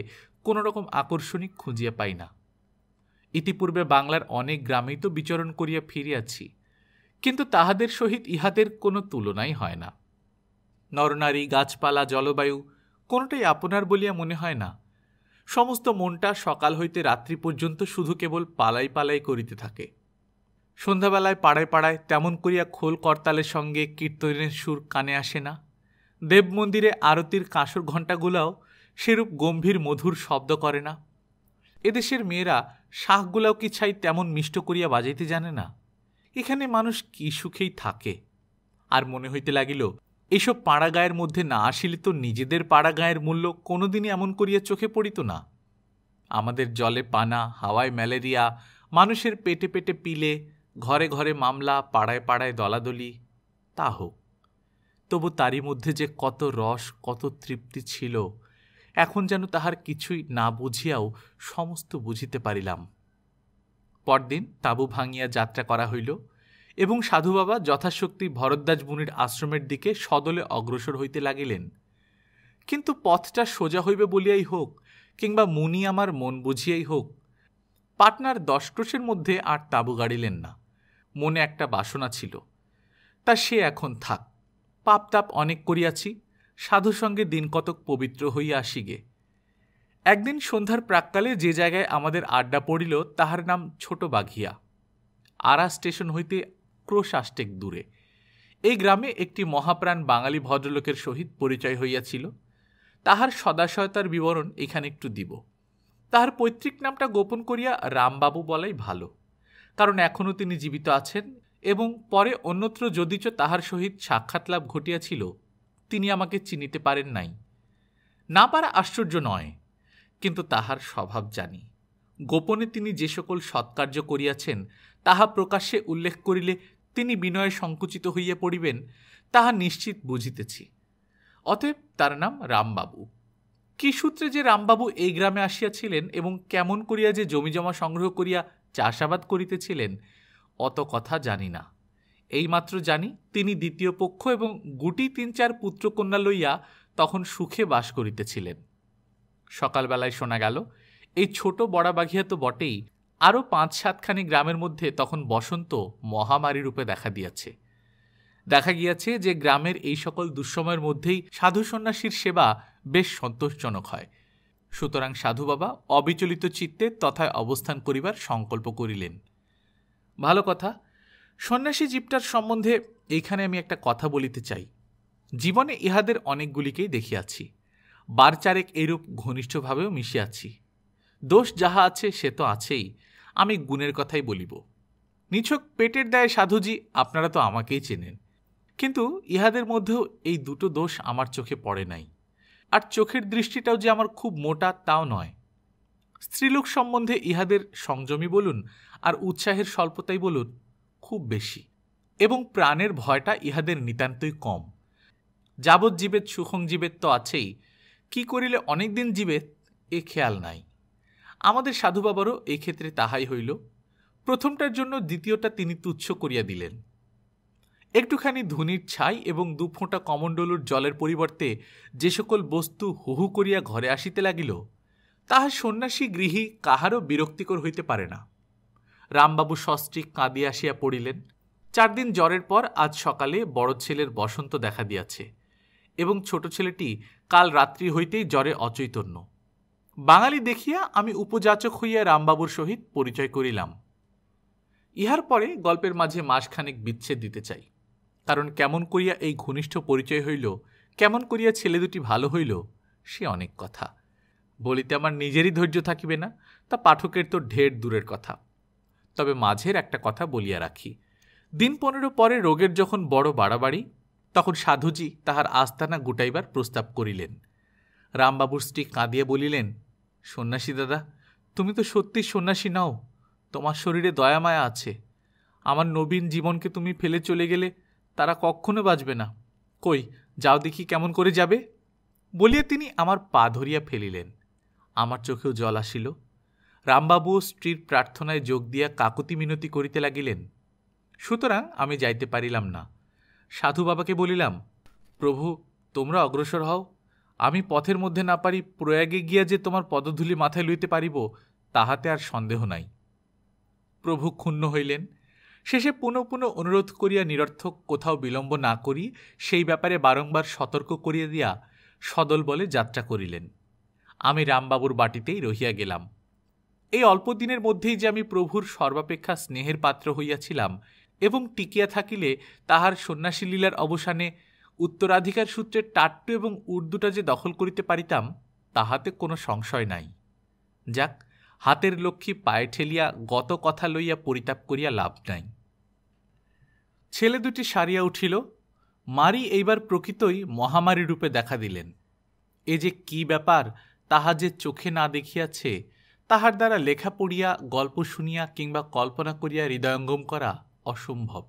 কোনো রকম আকর্ষণিক খুঁজিয়া পাই না ইতিপূর্বে বাংলার অনেক গ্রামেই তো বিচরণ করিয়া ফিরিয়াছি কিন্তু তাহাদের সহিত ইহাদের কোনো তুলনাই হয় না নরনারী গাছপালা জলবায়ু কোনোটাই আপনার বলিয়া মনে হয় না সমস্ত মনটা সকাল হইতে রাত্রি পর্যন্ত শুধু কেবল পালাই পালাই করিতে থাকে সন্ধ্যাবেলায় পাড়ায় পাড়ায় তেমন করিয়া খোল করতালের সঙ্গে কীর্তনের সুর কানে আসে না দেব মন্দিরে আরতির কাঁসর ঘণ্টাগুলাও সেরূপ গম্ভীর মধুর শব্দ করে না এদেশের মেয়েরা শাহগুলাও কি ছাই তেমন মিষ্ট করিয়া বাজাইতে জানে না এখানে মানুষ কি সুখেই থাকে আর মনে হইতে লাগিল এসব পাড়াগায়ের মধ্যে না আসিলে তো নিজেদের পাড়াগায়ের মূল্য কোনোদিনই এমন করিয়া চোখে পড়িত না আমাদের জলে পানা হাওয়ায় ম্যালেরিয়া মানুষের পেটে পেটে পিলে ঘরে ঘরে মামলা পাড়ায় পাড়ায় দলাদলি তা হোক তবু তারই মধ্যে যে কত রস কত তৃপ্তি ছিল এখন যেন তাহার কিছুই না বুঝিয়াও সমস্ত বুঝিতে পারিলাম পরদিন তাঁবু ভাঙিয়া যাত্রা করা হইল এবং সাধু বাবা যথাশক্তি ভরদ্বাজ মুনির আশ্রমের দিকে সদলে অগ্রসর হইতে লাগিলেন কিন্তু পথটা সোজা হইবে বলিয়াই হোক কিংবা মুনি আমার মন বুঝিয়াই হোক পাটনার দশক্রোশের মধ্যে আর তাঁবু গাড়িলেন না মনে একটা বাসনা ছিল তা সে এখন থাক পাপ তাপ অনেক করিয়াছি সাধু সঙ্গে দিন কতক পবিত্র হইয়া আসিগে একদিন সন্ধ্যার প্রাককালে যে জায়গায় আমাদের আড্ডা পড়িল তাহার নাম ছোট বাঘিয়া আরা স্টেশন হইতে ক্রোশ আষ্টেক দূরে এই গ্রামে একটি মহাপ্রাণ বাঙালি ভদ্রলোকের সহিত পরিচয় হইয়াছিল তাহার সদাশয়তার বিবরণ এখানে একটু দিব তাহার পৈতৃক নামটা গোপন করিয়া রামবাবু বলাই ভালো কারণ এখনও তিনি জীবিত আছেন এবং পরে অন্যত্র যদিচ তাহার সহিত সাক্ষাৎ লাভ ঘটিয়াছিল তিনি আমাকে চিনিতে পারেন নাই না পারা আশ্চর্য নয় কিন্তু তাহার স্বভাব জানি গোপনে তিনি যে সকল সৎকার্য করিয়াছেন তাহা প্রকাশ্যে উল্লেখ করিলে তিনি বিনয়ে সংকুচিত হইয়া পড়িবেন তাহা নিশ্চিত বুঝিতেছি অতএব তার নাম রামবাবু কি সূত্রে যে রামবাবু এই গ্রামে আসিয়াছিলেন এবং কেমন করিয়া যে জমিজমা সংগ্রহ করিয়া চাষাবাদ করিতেছিলেন অত কথা জানি না এইমাত্র জানি তিনি দ্বিতীয় পক্ষ এবং গুটি তিন চার পুত্রকন্যা লইয়া তখন সুখে বাস করিতেছিলেন সকালবেলায় শোনা গেল এই ছোট বড়াবাঘিয়া তো বটেই আরও পাঁচ সাতখানি গ্রামের মধ্যে তখন বসন্ত মহামারী রূপে দেখা দিয়াছে দেখা গিয়াছে যে গ্রামের এই সকল দুঃসময়ের মধ্যেই সাধু সন্ন্যাসীর সেবা বেশ সন্তোষজনক হয় সুতরাং সাধু বাবা অবিচলিত চিত্তে তথায় অবস্থান করিবার সংকল্প করিলেন ভালো কথা সন্ন্যাসী জীবটার সম্বন্ধে এইখানে আমি একটা কথা বলিতে চাই জীবনে ইহাদের অনেকগুলিকেই দেখিয়াছি বার চারেক এরূপ ঘনিষ্ঠভাবেও মিশিয়াছি দোষ যাহা আছে সে তো আছেই আমি গুণের কথাই বলিব নিছক পেটের দায়ে সাধুজি আপনারা তো আমাকেই চেনেন কিন্তু ইহাদের মধ্যেও এই দুটো দোষ আমার চোখে পড়ে নাই আর চোখের দৃষ্টিটাও যে আমার খুব মোটা তাও নয় স্ত্রীলোক সম্বন্ধে ইহাদের সংযমী বলুন আর উৎসাহের স্বল্পতাই বলুন খুব বেশি এবং প্রাণের ভয়টা ইহাদের নিতান্তই কম যাবজ্জীবেত সুখংজীবেত তো আছেই কি করিলে অনেক দিন জীবে এ খেয়াল নাই আমাদের সাধু বাবারও এক্ষেত্রে তাহাই হইল প্রথমটার জন্য দ্বিতীয়টা তিনি তুচ্ছ করিয়া দিলেন একটুখানি ধুনির ছাই এবং দু ফোঁটা কমণ্ডলুর জলের পরিবর্তে যে সকল বস্তু হুহু করিয়া ঘরে আসিতে লাগিল তাহা সন্ন্যাসী গৃহী কাহারও বিরক্তিকর হইতে পারে না রামবাবু সস্ত্রিক কাঁদিয়া আসিয়া পড়িলেন চার দিন জ্বরের পর আজ সকালে বড় ছেলের বসন্ত দেখা দিয়াছে এবং ছোট ছেলেটি কাল রাত্রি হইতেই জ্বরে অচৈতন্য বাঙালি দেখিয়া আমি উপযাচক হইয়া রামবাবুর সহিত পরিচয় করিলাম ইহার পরে গল্পের মাঝে মাসখানেক বিচ্ছেদ দিতে চাই কারণ কেমন করিয়া এই ঘনিষ্ঠ পরিচয় হইল কেমন করিয়া ছেলে দুটি ভালো হইল সে অনেক কথা বলিতে আমার নিজেরই ধৈর্য থাকিবে না তা পাঠকের তো ঢের দূরের কথা তবে মাঝের একটা কথা বলিয়া রাখি দিন পনেরো পরে রোগের যখন বড় বাড়াবাড়ি তখন সাধুজি তাহার আস্তানা গুটাইবার প্রস্তাব করিলেন রামবাবুর স্ত্রী কাঁদিয়া বলিলেন সন্ন্যাসী দাদা তুমি তো সত্যি সন্ন্যাসী নাও তোমার শরীরে দয়ামায়া আছে আমার নবীন জীবনকে তুমি ফেলে চলে গেলে তারা কখনো বাঁচবে না কই যাও দেখি কেমন করে যাবে বলিয়া তিনি আমার পা ধরিয়া ফেলিলেন আমার চোখেও জল আসিল রামবাবু স্ত্রীর প্রার্থনায় যোগ দিয়া কাকুতি মিনতি করিতে লাগিলেন সুতরাং আমি যাইতে পারিলাম না সাধু বাবাকে বলিলাম প্রভু তোমরা অগ্রসর হও আমি পথের মধ্যে না পারি প্রয়াগে গিয়া যে তোমার পদধূলি মাথায় লইতে পারিব তাহাতে আর সন্দেহ নাই প্রভু ক্ষুণ্ণ হইলেন শেষে পুনঃ পুনঃ অনুরোধ করিয়া নিরর্থক কোথাও বিলম্ব না করি সেই ব্যাপারে বারংবার সতর্ক করিয়া দিয়া সদল বলে যাত্রা করিলেন আমি রামবাবুর বাটিতেই রহিয়া গেলাম এই অল্প দিনের মধ্যেই যে আমি প্রভুর সর্বাপেক্ষা স্নেহের পাত্র হইয়াছিলাম এবং টিকিয়া থাকিলে তাহার সন্ন্যাসী লীলার অবসানে উত্তরাধিকার সূত্রে টাট্টু এবং উর্দুটা যে দখল করিতে পারিতাম তাহাতে কোনো সংশয় নাই যাক হাতের লক্ষ্মী পায়ে ঠেলিয়া গত কথা লইয়া পরিতাপ করিয়া লাভ নাই ছেলে দুটি সারিয়া উঠিল মারি এইবার প্রকৃতই মহামারী রূপে দেখা দিলেন এ যে কি ব্যাপার তাহা যে চোখে না দেখিয়াছে তাহার দ্বারা লেখা পড়িয়া গল্প শুনিয়া কিংবা কল্পনা করিয়া হৃদয়ঙ্গম করা অসম্ভব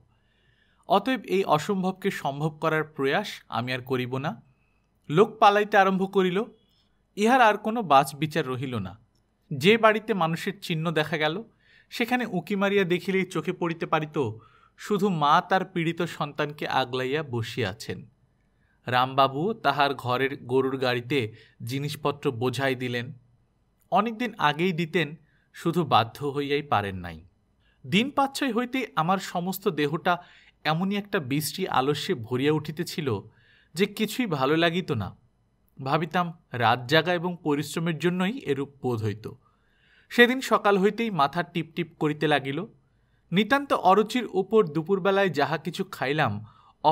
অতএব এই অসম্ভবকে সম্ভব করার প্রয়াস আমি আর করিব না লোক পালাইতে আরম্ভ করিল ইহার আর কোনো বাজ বিচার রহিল না যে বাড়িতে মানুষের চিহ্ন দেখা গেল সেখানে উঁকি মারিয়া দেখিলেই চোখে পড়িতে পারিত শুধু মা তার পীড়িত সন্তানকে আগলাইয়া বসিয়াছেন রামবাবু তাহার ঘরের গরুর গাড়িতে জিনিসপত্র বোঝাই দিলেন অনেকদিন আগেই দিতেন শুধু বাধ্য হইয়াই পারেন নাই দিন পাচ্ছয় হইতে আমার সমস্ত দেহটা এমনই একটা বৃষ্টি আলস্যে ভরিয়া উঠিতেছিল যে কিছুই ভালো লাগিত না ভাবিতাম রাত জাগা এবং পরিশ্রমের জন্যই এরূপ বোধ হইত সেদিন সকাল হইতেই মাথা টিপটিপ করিতে লাগিল নিতান্ত অরুচির উপর দুপুরবেলায় যাহা কিছু খাইলাম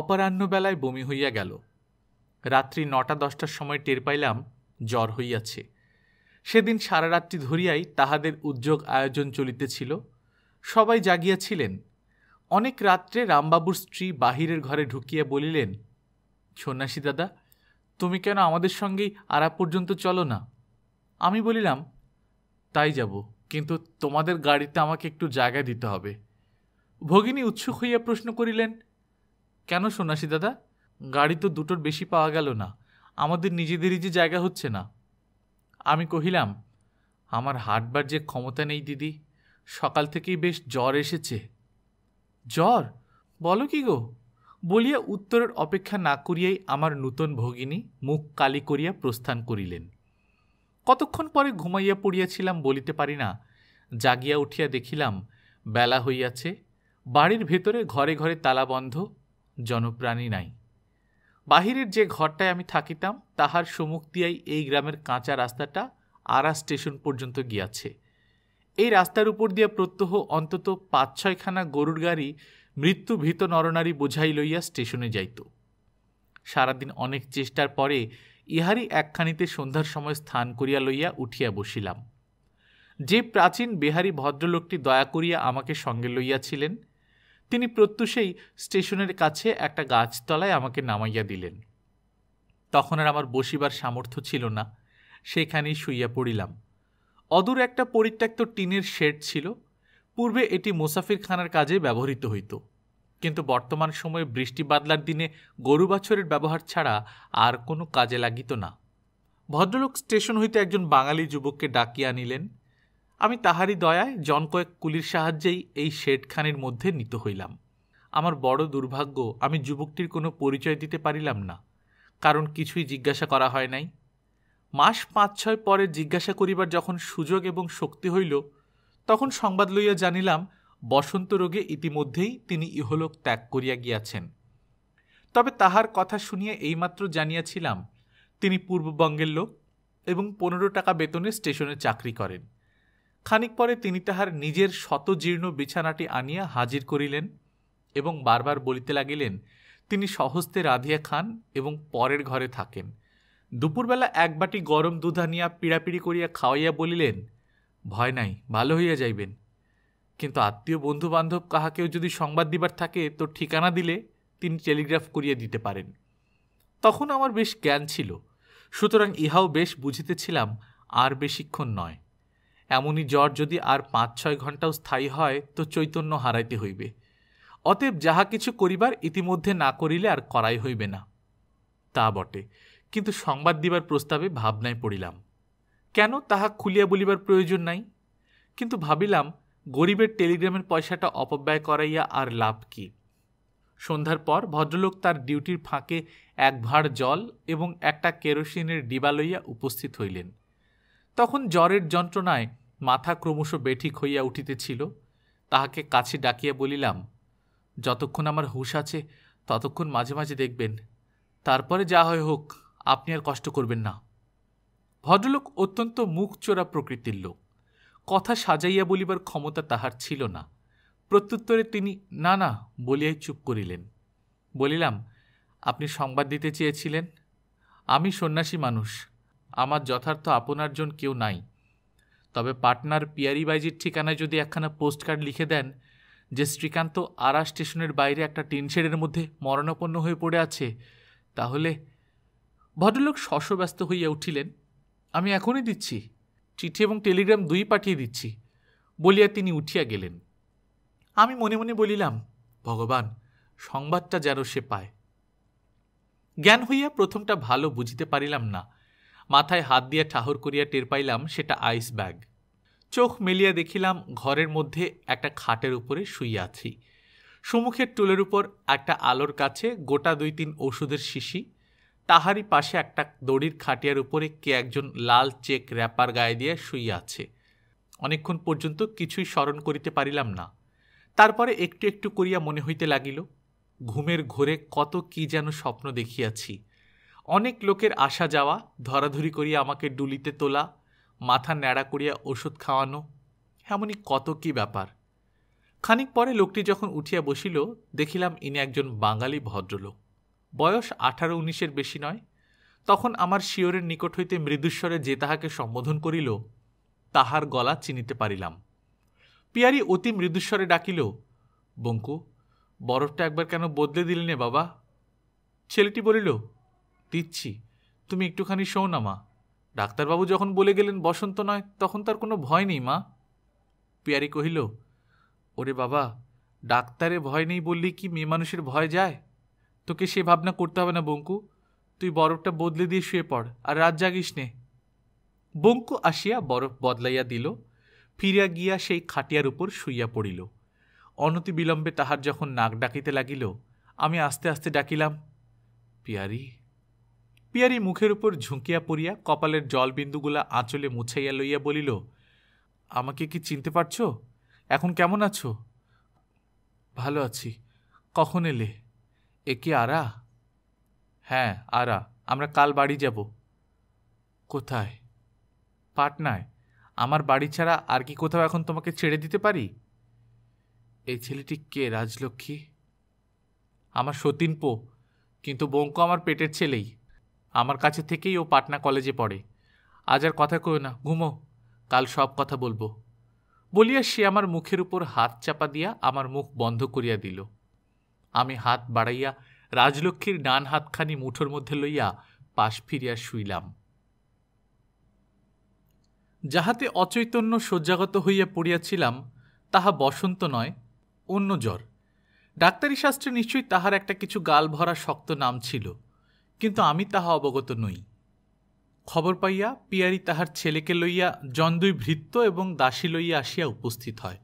অপরাহ্নবেলায় বমি হইয়া গেল রাত্রি নটা দশটার সময় টের পাইলাম জ্বর হইয়াছে সেদিন সারারাত্রি ধরিয়াই তাহাদের উদ্যোগ আয়োজন চলিতেছিল সবাই জাগিয়াছিলেন অনেক রাত্রে রামবাবুর স্ত্রী বাহিরের ঘরে ঢুকিয়া বলিলেন সন্ন্যাসী দাদা তুমি কেন আমাদের সঙ্গেই আরা পর্যন্ত চলো না আমি বলিলাম তাই যাব কিন্তু তোমাদের গাড়িতে আমাকে একটু জায়গা দিতে হবে ভগিনী উৎসুক হইয়া প্রশ্ন করিলেন কেন সন্ন্যাসী দাদা গাড়ি তো দুটোর বেশি পাওয়া গেল না আমাদের নিজেদেরই যে জায়গা হচ্ছে না আমি কহিলাম আমার হাঁটবার যে ক্ষমতা নেই দিদি সকাল থেকেই বেশ জ্বর এসেছে জ্বর বলো কি গো বলিয়া উত্তরের অপেক্ষা না করিয়াই আমার নূতন ভগিনী মুখ কালি করিয়া প্রস্থান করিলেন কতক্ষণ পরে ঘুমাইয়া পড়িয়াছিলাম বলিতে পারি না জাগিয়া উঠিয়া দেখিলাম বেলা হইয়াছে বাড়ির ভেতরে ঘরে ঘরে তালাবন্ধ জনপ্রাণী নাই বাহিরের যে ঘরটায় আমি থাকিতাম তাহার সমুখ দিয়াই এই গ্রামের কাঁচা রাস্তাটা আরা স্টেশন পর্যন্ত গিয়াছে এই রাস্তার উপর দিয়া প্রত্যহ অন্তত পাঁচ ছয়খানা গরুর গাড়ি মৃত্যু ভীত নরনারী বোঝাই লইয়া স্টেশনে যাইত সারাদিন অনেক চেষ্টার পরে ইহারই একখানিতে সন্ধ্যার সময় স্থান করিয়া লইয়া উঠিয়া বসিলাম যে প্রাচীন বেহারি ভদ্রলোকটি দয়া করিয়া আমাকে সঙ্গে লইয়াছিলেন তিনি প্রত্যুষেই স্টেশনের কাছে একটা গাছতলায় আমাকে নামাইয়া দিলেন তখন আর আমার বসিবার সামর্থ্য ছিল না সেখানেই শুইয়া পড়িলাম অদূর একটা পরিত্যক্ত টিনের শেড ছিল পূর্বে এটি মোসাফিরখানার কাজে ব্যবহৃত হইত কিন্তু বর্তমান সময়ে বৃষ্টি বাদলার দিনে গরু বাছরের ব্যবহার ছাড়া আর কোনো কাজে লাগিত না ভদ্রলোক স্টেশন হইতে একজন বাঙালি যুবককে ডাকিয়া আনিলেন আমি তাহারই দয়ায় জনকয়েক কুলির সাহায্যেই এই শেডখানির মধ্যে নিত হইলাম আমার বড় দুর্ভাগ্য আমি যুবকটির কোনো পরিচয় দিতে পারিলাম না কারণ কিছুই জিজ্ঞাসা করা হয় নাই মাস পাঁচ ছয় পরে জিজ্ঞাসা করিবার যখন সুযোগ এবং শক্তি হইল তখন সংবাদ লইয়া জানিলাম বসন্ত রোগে ইতিমধ্যেই তিনি ইহলোক ত্যাগ করিয়া গিয়াছেন তবে তাহার কথা শুনিয়া এইমাত্র জানিয়াছিলাম তিনি পূর্ববঙ্গের লোক এবং পনেরো টাকা বেতনে স্টেশনে চাকরি করেন খানিক পরে তিনি তাহার নিজের শতজীর্ণ বিছানাটি আনিয়া হাজির করিলেন এবং বারবার বলিতে লাগিলেন তিনি সহস্তে রাধিয়া খান এবং পরের ঘরে থাকেন দুপুরবেলা এক বাটি গরম দুধ আনিয়া পিড়াপিড়ি করিয়া খাওয়াইয়া বলিলেন ভয় নাই ভালো হইয়া যাইবেন কিন্তু আত্মীয় বন্ধুবান্ধব কাহাকেও যদি সংবাদ দিবার থাকে তো ঠিকানা দিলে তিনি টেলিগ্রাফ করিয়া দিতে পারেন তখন আমার বেশ জ্ঞান ছিল সুতরাং ইহাও বেশ বুঝিতেছিলাম আর বেশিক্ষণ নয় এমনই জ্বর যদি আর পাঁচ ছয় ঘন্টাও স্থায়ী হয় তো চৈতন্য হারাইতে হইবে অতএব যাহা কিছু করিবার ইতিমধ্যে না করিলে আর করাই হইবে না তা বটে কিন্তু সংবাদ দিবার প্রস্তাবে ভাবনায় পড়িলাম কেন তাহা খুলিয়া বলিবার প্রয়োজন নাই কিন্তু ভাবিলাম গরিবের টেলিগ্রামের পয়সাটা অপব্যয় করাইয়া আর লাভ কি সন্ধ্যার পর ভদ্রলোক তার ডিউটির ফাঁকে এক ভাঁড় জল এবং একটা কেরোসিনের ডিবা লইয়া উপস্থিত হইলেন তখন জ্বরের যন্ত্রণায় মাথা ক্রমশ বেঠিক হইয়া উঠিতেছিল তাহাকে কাছে ডাকিয়া বলিলাম যতক্ষণ আমার হুশ আছে ততক্ষণ মাঝে মাঝে দেখবেন তারপরে যা হয় হোক আপনি আর কষ্ট করবেন না ভদ্রলোক অত্যন্ত মুখ চোরা প্রকৃতির লোক কথা সাজাইয়া বলিবার ক্ষমতা তাহার ছিল না প্রত্যুত্তরে তিনি না না বলিয়াই চুপ করিলেন বলিলাম আপনি সংবাদ দিতে চেয়েছিলেন আমি সন্ন্যাসী মানুষ আমার যথার্থ আপনার জন কেউ নাই তবে পাটনার পিয়ারিবাইজির ঠিকানায় যদি একখানা পোস্টকার্ড লিখে দেন যে শ্রীকান্ত আরা স্টেশনের বাইরে একটা টিনশেডের মধ্যে মরণাপন্ন হয়ে পড়ে আছে তাহলে ভদ্রলোক শশব্যস্ত হইয়া উঠিলেন আমি এখনই দিচ্ছি চিঠি এবং টেলিগ্রাম দুই পাঠিয়ে দিচ্ছি বলিয়া তিনি উঠিয়া গেলেন আমি মনে মনে বলিলাম ভগবান সংবাদটা যেন সে পায় জ্ঞান হইয়া প্রথমটা ভালো বুঝিতে পারিলাম না মাথায় হাত দিয়ে ঠাহর করিয়া টের পাইলাম সেটা আইস ব্যাগ চোখ মেলিয়া দেখিলাম ঘরের মধ্যে একটা খাটের উপরে শুইয়া আছি সম্মুখের টুলের উপর একটা আলোর কাছে গোটা দুই তিন ওষুধের শিশি তাহারই পাশে একটা দড়ির খাটিয়ার উপরে কে একজন লাল চেক র্যাপার গায়ে দিয়ে শুইয়া আছে অনেকক্ষণ পর্যন্ত কিছুই স্মরণ করিতে পারিলাম না তারপরে একটু একটু করিয়া মনে হইতে লাগিল ঘুমের ঘোরে কত কি যেন স্বপ্ন দেখিয়াছি অনেক লোকের আসা যাওয়া ধরাধরি করিয়া আমাকে ডুলিতে তোলা মাথা ন্যাড়া করিয়া ওষুধ খাওয়ানো এমনই কত কি ব্যাপার খানিক পরে লোকটি যখন উঠিয়া বসিল দেখিলাম ইনি একজন বাঙালি ভদ্রলোক বয়স আঠারো উনিশের বেশি নয় তখন আমার শিওরের নিকট হইতে মৃদুস্বরে যে তাহাকে সম্বোধন করিল তাহার গলা চিনিতে পারিলাম পিয়ারি অতি মৃদুস্বরে ডাকিল বঙ্কু বরফটা একবার কেন বদলে দিলেনে বাবা ছেলেটি বলিল দিচ্ছি তুমি একটুখানি শোও না মা ডাক্তারবাবু যখন বলে গেলেন বসন্ত নয় তখন তার কোনো ভয় নেই মা পিয়ারি কহিল ওরে বাবা ডাক্তারে ভয় নেই বললি কি মেয়ে মানুষের ভয় যায় তোকে সে ভাবনা করতে হবে না বঙ্কু তুই বরফটা বদলে দিয়ে শুয়ে পড় আর রাত জাগিস নে বঙ্কু আসিয়া বরফ বদলাইয়া দিল ফিরিয়া গিয়া সেই খাটিয়ার উপর শুইয়া পড়িল অনতি বিলম্বে তাহার যখন নাক ডাকিতে লাগিল আমি আস্তে আস্তে ডাকিলাম পিয়ারি পিয়ারি মুখের উপর ঝুঁকিয়া পড়িয়া কপালের জলবিন্দুগুলা আঁচলে মুছাইয়া লইয়া বলিল আমাকে কি চিনতে পারছ এখন কেমন আছো ভালো আছি কখন এলে এ কি আরা হ্যাঁ আরা আমরা কাল বাড়ি যাব কোথায় পাটনায় আমার বাড়ি ছাড়া আর কি কোথাও এখন তোমাকে ছেড়ে দিতে পারি এই ছেলেটি কে রাজলক্ষ্মী আমার সতীন পো কিন্তু বঙ্ক আমার পেটের ছেলেই আমার কাছে থেকেই ও পাটনা কলেজে পড়ে আজ আর কথা কই না ঘুমো কাল সব কথা বলবো বলিয়া সে আমার মুখের উপর হাত চাপা দিয়া আমার মুখ বন্ধ করিয়া দিল আমি হাত বাড়াইয়া রাজলক্ষ্মীর ডান হাতখানি মুঠোর মধ্যে লইয়া পাশ ফিরিয়া শুইলাম যাহাতে অচৈতন্য শয্যাগত হইয়া পড়িয়াছিলাম তাহা বসন্ত নয় অন্য জ্বর ডাক্তারি শাস্ত্রে নিশ্চয়ই তাহার একটা কিছু গাল ভরা শক্ত নাম ছিল কিন্তু আমি তাহা অবগত নই খবর পাইয়া পিয়ারি তাহার ছেলেকে লইয়া জন্দুই ভৃত্য এবং দাসী লইয়া আসিয়া উপস্থিত হয়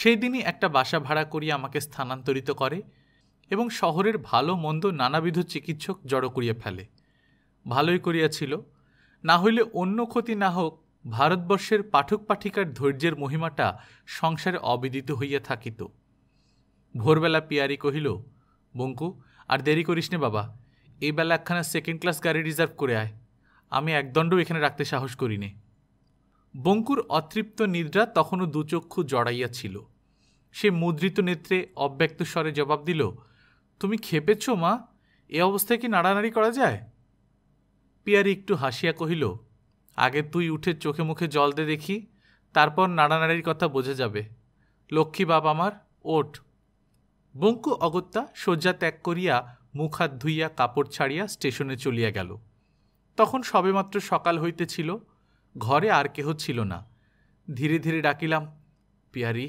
সেই দিনই একটা বাসা ভাড়া করিয়া আমাকে স্থানান্তরিত করে এবং শহরের ভালো মন্দ নানাবিধ চিকিৎসক জড়ো করিয়া ফেলে ভালোই করিয়াছিল না হইলে অন্য ক্ষতি না হোক ভারতবর্ষের পাঠক পাঠিকার ধৈর্যের মহিমাটা সংসারে অবিদিত হইয়া থাকিত ভোরবেলা পিয়ারি কহিল বঙ্কু আর দেরি করিস নে বাবা এই বেলা একখানা সেকেন্ড ক্লাস গাড়ি রিজার্ভ করে আয় আমি একদণ্ডও এখানে রাখতে সাহস করিনি বঙ্কুর অতৃপ্ত নিদ্রা তখনও দুচক্ষু জড়াইয়া ছিল সে মুদ্রিত নেত্রে অব্যক্ত স্বরে জবাব দিল তুমি খেপেছ মা এ অবস্থায় কি নাড়ানাড়ি করা যায় পিয়ারি একটু হাসিয়া কহিল আগে তুই উঠে চোখে মুখে জল দে দেখি তারপর নাড়ানাড়ির কথা বোঝা যাবে লক্ষ্মী বাপ আমার ওঠ বঙ্কু অগত্যা শয্যা ত্যাগ করিয়া মুখ হাত ধুইয়া কাপড় ছাড়িয়া স্টেশনে চলিয়া গেল তখন সবেমাত্র সকাল হইতেছিল ঘরে আর কেহ ছিল না ধীরে ধীরে ডাকিলাম পিয়ারি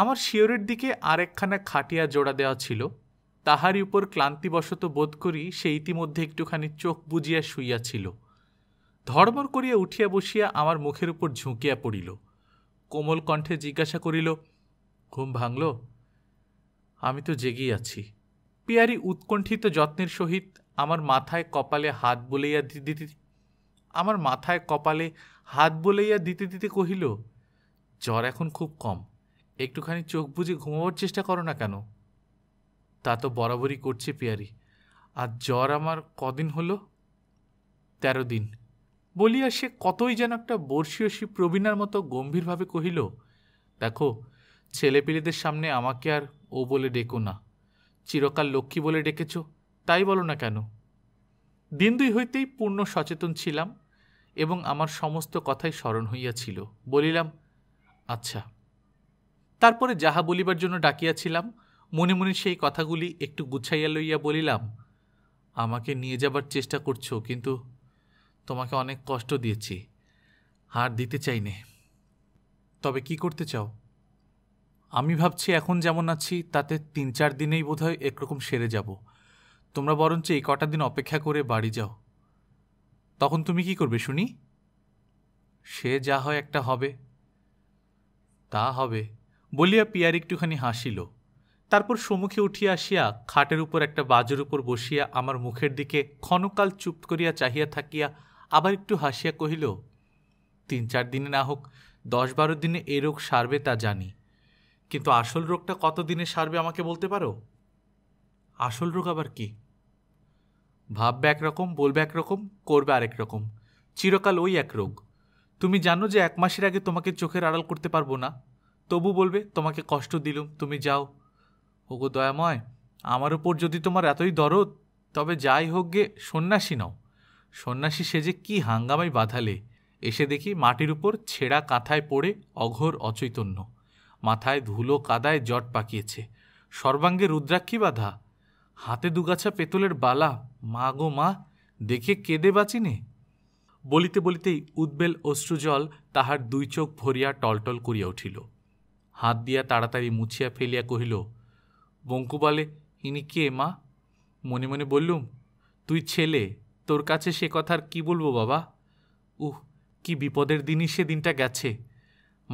আমার শিওরের দিকে আর একখানা খাটিয়া জোড়া দেওয়া ছিল তাহারই উপর ক্লান্তিবশত বোধ করি সে ইতিমধ্যে একটুখানি চোখ বুজিয়া শুইয়াছিল ধর্মর করিয়া উঠিয়া বসিয়া আমার মুখের উপর ঝুঁকিয়া পড়িল কোমল কণ্ঠে জিজ্ঞাসা করিল ঘুম ভাঙল আমি তো জেগেই আছি পিয়ারি উৎকণ্ঠিত যত্নের সহিত আমার মাথায় কপালে হাত বলেইয়া দিতে আমার মাথায় কপালে হাত বলেইয়া দিতে দিতে কহিল জ্বর এখন খুব কম একটুখানি চোখ বুঝে ঘুমাবার চেষ্টা করো না কেন তা তো বরাবরই করছে পিয়ারি আর জ্বর আমার কদিন হলো তেরো দিন বলিয়া সে কতই যেন একটা বর্ষীয়সী প্রবীণার মতো গম্ভীরভাবে কহিল দেখো ছেলেপিলেদের সামনে আমাকে আর ও বলে ডেকো না চিরকাল লক্ষ্মী বলে ডেকেছ তাই বলো না কেন দিন দুই হইতেই পূর্ণ সচেতন ছিলাম এবং আমার সমস্ত কথাই স্মরণ হইয়াছিল বলিলাম আচ্ছা তারপরে যাহা বলিবার জন্য ডাকিয়াছিলাম মনে মনে সেই কথাগুলি একটু গুছাইয়া লইয়া বলিলাম আমাকে নিয়ে যাবার চেষ্টা করছো কিন্তু তোমাকে অনেক কষ্ট দিয়েছি আর দিতে চাইনে তবে কি করতে চাও আমি ভাবছি এখন যেমন আছি তাতে তিন চার দিনেই বোধহয় একরকম সেরে যাব তোমরা বরঞ্চ এই কটা দিন অপেক্ষা করে বাড়ি যাও তখন তুমি কি করবে শুনি সে যা হয় একটা হবে তা হবে বলিয়া পিয়ার একটুখানি হাসিল তারপর সম্মুখে উঠিয়া আসিয়া খাটের উপর একটা বাজের উপর বসিয়া আমার মুখের দিকে ক্ষণকাল চুপ করিয়া চাহিয়া থাকিয়া আবার একটু হাসিয়া কহিল তিন চার দিনে না হোক দশ বারো দিনে এ রোগ সারবে তা জানি কিন্তু আসল রোগটা কত দিনে সারবে আমাকে বলতে পারো আসল রোগ আবার কি ভাববে একরকম বলবে একরকম করবে আরেক রকম চিরকাল ওই এক রোগ তুমি জানো যে এক মাসের আগে তোমাকে চোখের আড়াল করতে পারবো না তবু বলবে তোমাকে কষ্ট দিলুম তুমি যাও ওগো দয়াময় আমার উপর যদি তোমার এতই দরদ তবে যাই হোক গে সন্ন্যাসী নাও সন্ন্যাসী সে যে কী হাঙ্গামায় বাঁধালে এসে দেখি মাটির উপর ছেঁড়া কাঁথায় পড়ে অঘোর অচৈতন্য মাথায় ধুলো কাদায় জট পাকিয়েছে সর্বাঙ্গে রুদ্রাক্ষী বাঁধা হাতে দুগাছা পেতলের বালা মা গো মা দেখে কেঁদে বাঁচিনে বলিতে বলিতেই উদ্বেল অশ্রুজল তাহার দুই চোখ ভরিয়া টলটল করিয়া উঠিল হাত দিয়া তাড়াতাড়ি মুছিয়া ফেলিয়া কহিল বঙ্কু বলে ইনি কে মা মনে মনে বললুম তুই ছেলে তোর কাছে সে কথার কি বলবো বাবা উহ কি বিপদের দিনই সে দিনটা গেছে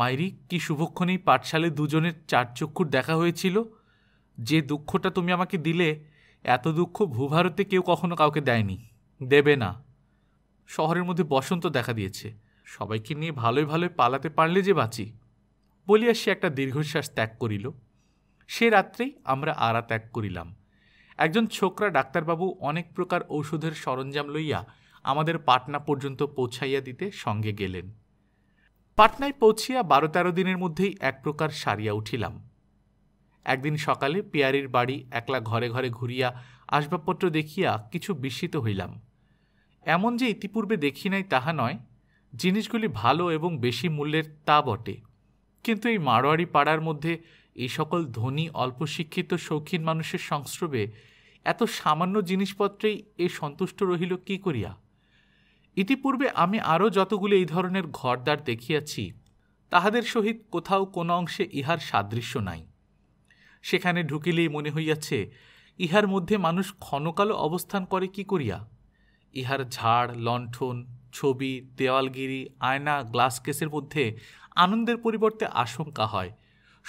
মাইরি কি শুভক্ষণেই পাঠশালে দুজনের চার চক্ষুর দেখা হয়েছিল যে দুঃখটা তুমি আমাকে দিলে এত দুঃখ ভূভারতে কেউ কখনো কাউকে দেয়নি দেবে না শহরের মধ্যে বসন্ত দেখা দিয়েছে সবাইকে নিয়ে ভালোই ভালোই পালাতে পারলে যে বাঁচি বলিয়া সে একটা দীর্ঘশ্বাস ত্যাগ করিল সে রাত্রেই আমরা আড়া ত্যাগ করিলাম একজন ছোকরা ডাক্তারবাবু অনেক প্রকার ঔষধের সরঞ্জাম লইয়া আমাদের পাটনা পর্যন্ত পৌঁছাইয়া দিতে সঙ্গে গেলেন পাটনায় পৌঁছিয়া বারো তেরো দিনের মধ্যেই এক প্রকার সারিয়া উঠিলাম একদিন সকালে পিয়ারির বাড়ি একলা ঘরে ঘরে ঘুরিয়া আসবাবপত্র দেখিয়া কিছু বিস্মিত হইলাম এমন যে ইতিপূর্বে দেখি নাই তাহা নয় জিনিসগুলি ভালো এবং বেশি মূল্যের তা বটে কিন্তু এই মারোয়ারি পাড়ার মধ্যে এই সকল ধনী অল্প শিক্ষিত শৌখিন মানুষের সংস্রবে এত সামান্য জিনিসপত্রেই এ সন্তুষ্ট রহিল কি করিয়া ইতিপূর্বে আমি আরও যতগুলি এই ধরনের ঘরদ্বার দেখিয়াছি তাহাদের সহিত কোথাও কোনো অংশে ইহার সাদৃশ্য নাই সেখানে ঢুকিলেই মনে হইয়াছে ইহার মধ্যে মানুষ ক্ষণকালও অবস্থান করে কি করিয়া ইহার ঝাড় লণ্ঠন ছবি দেওয়ালগিরি আয়না গ্লাস কেসের মধ্যে আনন্দের পরিবর্তে আশঙ্কা হয়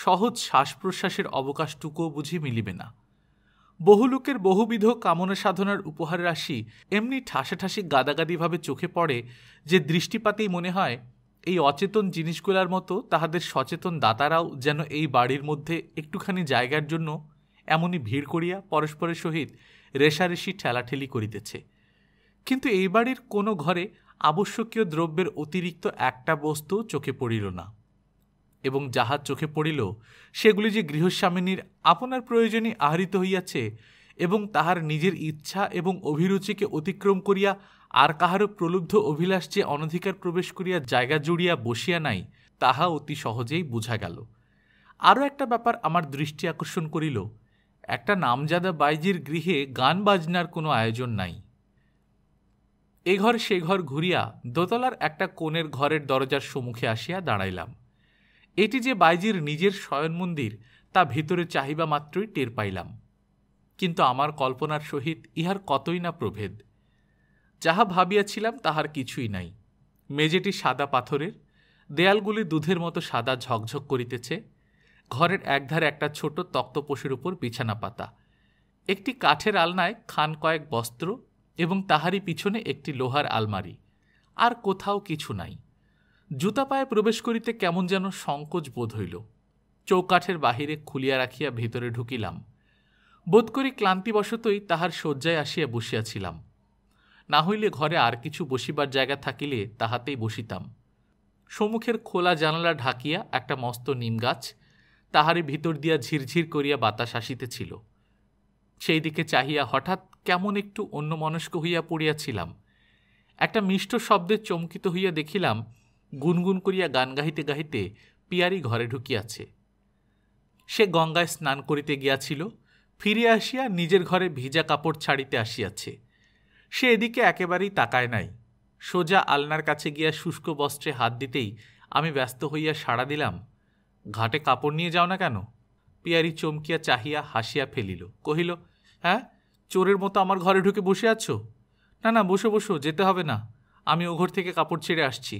সহজ শ্বাস প্রশ্বাসের অবকাশটুকুও বুঝি মিলিবে না বহু লোকের বহুবিধ কামনা সাধনার উপহার রাশি এমনি ঠাসাঠাসি গাদাগাদিভাবে চোখে পড়ে যে দৃষ্টিপাতেই মনে হয় এই অচেতন জিনিসগুলার মতো তাহাদের সচেতন দাতারাও যেন এই বাড়ির মধ্যে একটুখানি জায়গার জন্য এমনই ভিড় করিয়া পরস্পরের সহিত রেশারেশি ঠেলাঠেলি করিতেছে কিন্তু এই বাড়ির কোনো ঘরে আবশ্যকীয় দ্রব্যের অতিরিক্ত একটা বস্তু চোখে পড়িল না এবং যাহা চোখে পড়িল সেগুলি যে গৃহস্বামিনীর আপনার প্রয়োজনে আহরিত হইয়াছে এবং তাহার নিজের ইচ্ছা এবং অভিরুচিকে অতিক্রম করিয়া আর কাহারও প্রলুব্ধ অভিলাষ যে অনধিকার প্রবেশ করিয়া জায়গা জুড়িয়া বসিয়া নাই তাহা অতি সহজেই বোঝা গেল আরও একটা ব্যাপার আমার দৃষ্টি আকর্ষণ করিল একটা নামজাদা বাইজির গৃহে গান বাজনার কোনো আয়োজন নাই এ ঘর সে ঘর ঘুরিয়া দোতলার একটা কোণের ঘরের দরজার সম্মুখে আসিয়া দাঁড়াইলাম এটি যে বাইজির নিজের শয়ন মন্দির তা ভিতরে চাহিবা মাত্রই টের পাইলাম কিন্তু আমার কল্পনার সহিত ইহার কতই না প্রভেদ যাহা ভাবিয়াছিলাম তাহার কিছুই নাই মেজেটি সাদা পাথরের দেয়ালগুলি দুধের মতো সাদা ঝকঝক করিতেছে ঘরের একধারে একটা ছোট তক্তপোষের উপর বিছানা পাতা একটি কাঠের আলনায় খান কয়েক বস্ত্র এবং তাহারই পিছনে একটি লোহার আলমারি আর কোথাও কিছু নাই জুতা পায়ে প্রবেশ করিতে কেমন যেন সংকোচ বোধ হইল চৌকাঠের বাহিরে খুলিয়া রাখিয়া ভিতরে ঢুকিলাম বোধ করি ক্লান্তিবশতই তাহার শয্যায় আসিয়া বসিয়াছিলাম না হইলে ঘরে আর কিছু বসিবার জায়গা থাকিলে তাহাতেই বসিতাম সম্মুখের খোলা জানালা ঢাকিয়া একটা মস্ত নিম গাছ তাহারই ভিতর দিয়া ঝিরঝির করিয়া বাতাস আসিতেছিল সেই দিকে চাহিয়া হঠাৎ কেমন একটু অন্যমনস্ক হইয়া পড়িয়াছিলাম একটা মিষ্ট শব্দে চমকিত হইয়া দেখিলাম গুনগুন করিয়া গান গাহিতে গাহিতে পিয়ারি ঘরে ঢুকিয়াছে সে গঙ্গায় স্নান করিতে গিয়াছিল ফিরে আসিয়া নিজের ঘরে ভিজা কাপড় ছাড়িতে আসিয়াছে সে এদিকে একেবারেই তাকায় নাই সোজা আলনার কাছে গিয়া শুষ্ক বস্ত্রে হাত দিতেই আমি ব্যস্ত হইয়া সাড়া দিলাম ঘাটে কাপড় নিয়ে যাও না কেন পিয়ারি চমকিয়া চাহিয়া হাসিয়া ফেলিল কহিল হ্যাঁ চোরের মতো আমার ঘরে ঢুকে বসে আছো না না বসো বসো যেতে হবে না আমি ও ঘর থেকে কাপড় ছেড়ে আসছি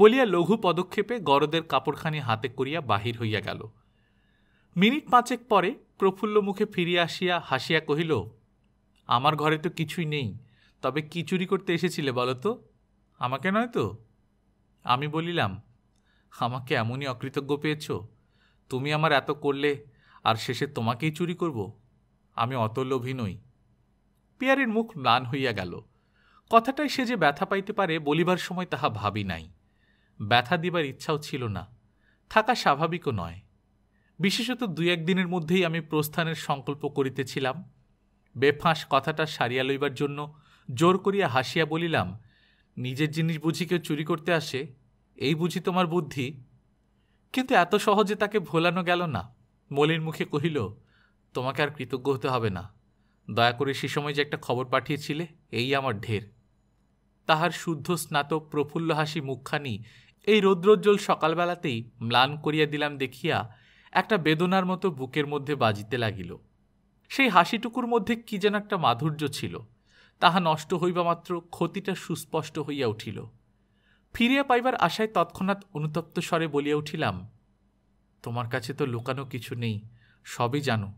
বলিয়া লঘু পদক্ষেপে গরদের কাপড়খানি হাতে করিয়া বাহির হইয়া গেল মিনিট পাঁচেক পরে প্রফুল্ল মুখে ফিরিয়া আসিয়া হাসিয়া কহিল আমার ঘরে তো কিছুই নেই তবে কি চুরি করতে এসেছিলে বলো তো আমাকে নয় তো আমি বলিলাম আমাকে এমনই অকৃতজ্ঞ পেয়েছ তুমি আমার এত করলে আর শেষে তোমাকেই চুরি করব আমি অত লোভী নই পিয়ারের মুখ ম্লান হইয়া গেল কথাটাই সে যে ব্যথা পাইতে পারে বলিবার সময় তাহা ভাবি নাই ব্যথা দিবার ইচ্ছাও ছিল না থাকা স্বাভাবিকও নয় বিশেষত দু একদিনের মধ্যেই আমি প্রস্থানের সংকল্প করিতেছিলাম বেফাঁস কথাটা সারিয়া লইবার জন্য জোর করিয়া হাসিয়া বলিলাম নিজের জিনিস বুঝি কেউ চুরি করতে আসে এই বুঝি তোমার বুদ্ধি কিন্তু এত সহজে তাকে ভোলানো গেল না মলির মুখে কহিল তোমাকে আর কৃতজ্ঞ হতে হবে না দয়া করে সে সময় যে একটা খবর পাঠিয়েছিলে এই আমার ঢের তাহার শুদ্ধ স্নাতক প্রফুল্ল হাসি মুখখানি এই রৌদ্রোজ্জ্বল সকালবেলাতেই ম্লান করিয়া দিলাম দেখিয়া একটা বেদনার মতো বুকের মধ্যে বাজিতে লাগিল সেই হাসিটুকুর মধ্যে কি যেন একটা মাধুর্য ছিল তাহা নষ্ট হইবামাত্র ক্ষতিটা সুস্পষ্ট হইয়া উঠিল ফিরিয়া পাইবার আশায় তৎক্ষণাৎ অনুতপ্ত স্বরে বলিয়া উঠিলাম তোমার কাছে তো লুকানো কিছু নেই সবই জানো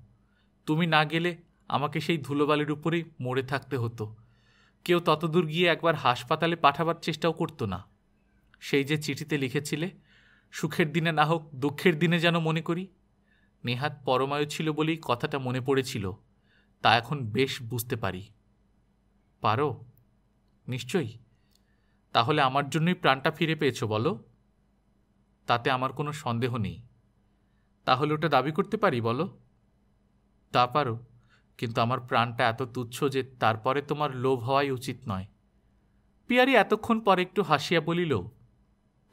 তুমি না গেলে আমাকে সেই ধুলোবালির উপরেই মরে থাকতে হতো কেউ ততদূর গিয়ে একবার হাসপাতালে পাঠাবার চেষ্টাও করতো না সেই যে চিঠিতে লিখেছিলে সুখের দিনে না হোক দুঃখের দিনে যেন মনে করি নেহাত পরমায়ু ছিল বলেই কথাটা মনে পড়েছিল তা এখন বেশ বুঝতে পারি পারো নিশ্চয়ই তাহলে আমার জন্যই প্রাণটা ফিরে পেয়েছ বলো তাতে আমার কোনো সন্দেহ নেই তাহলে ওটা দাবি করতে পারি বলো তা পারো কিন্তু আমার প্রাণটা এত তুচ্ছ যে তারপরে তোমার লোভ হওয়াই উচিত নয় পিয়ারি এতক্ষণ পরে একটু হাসিয়া বলিল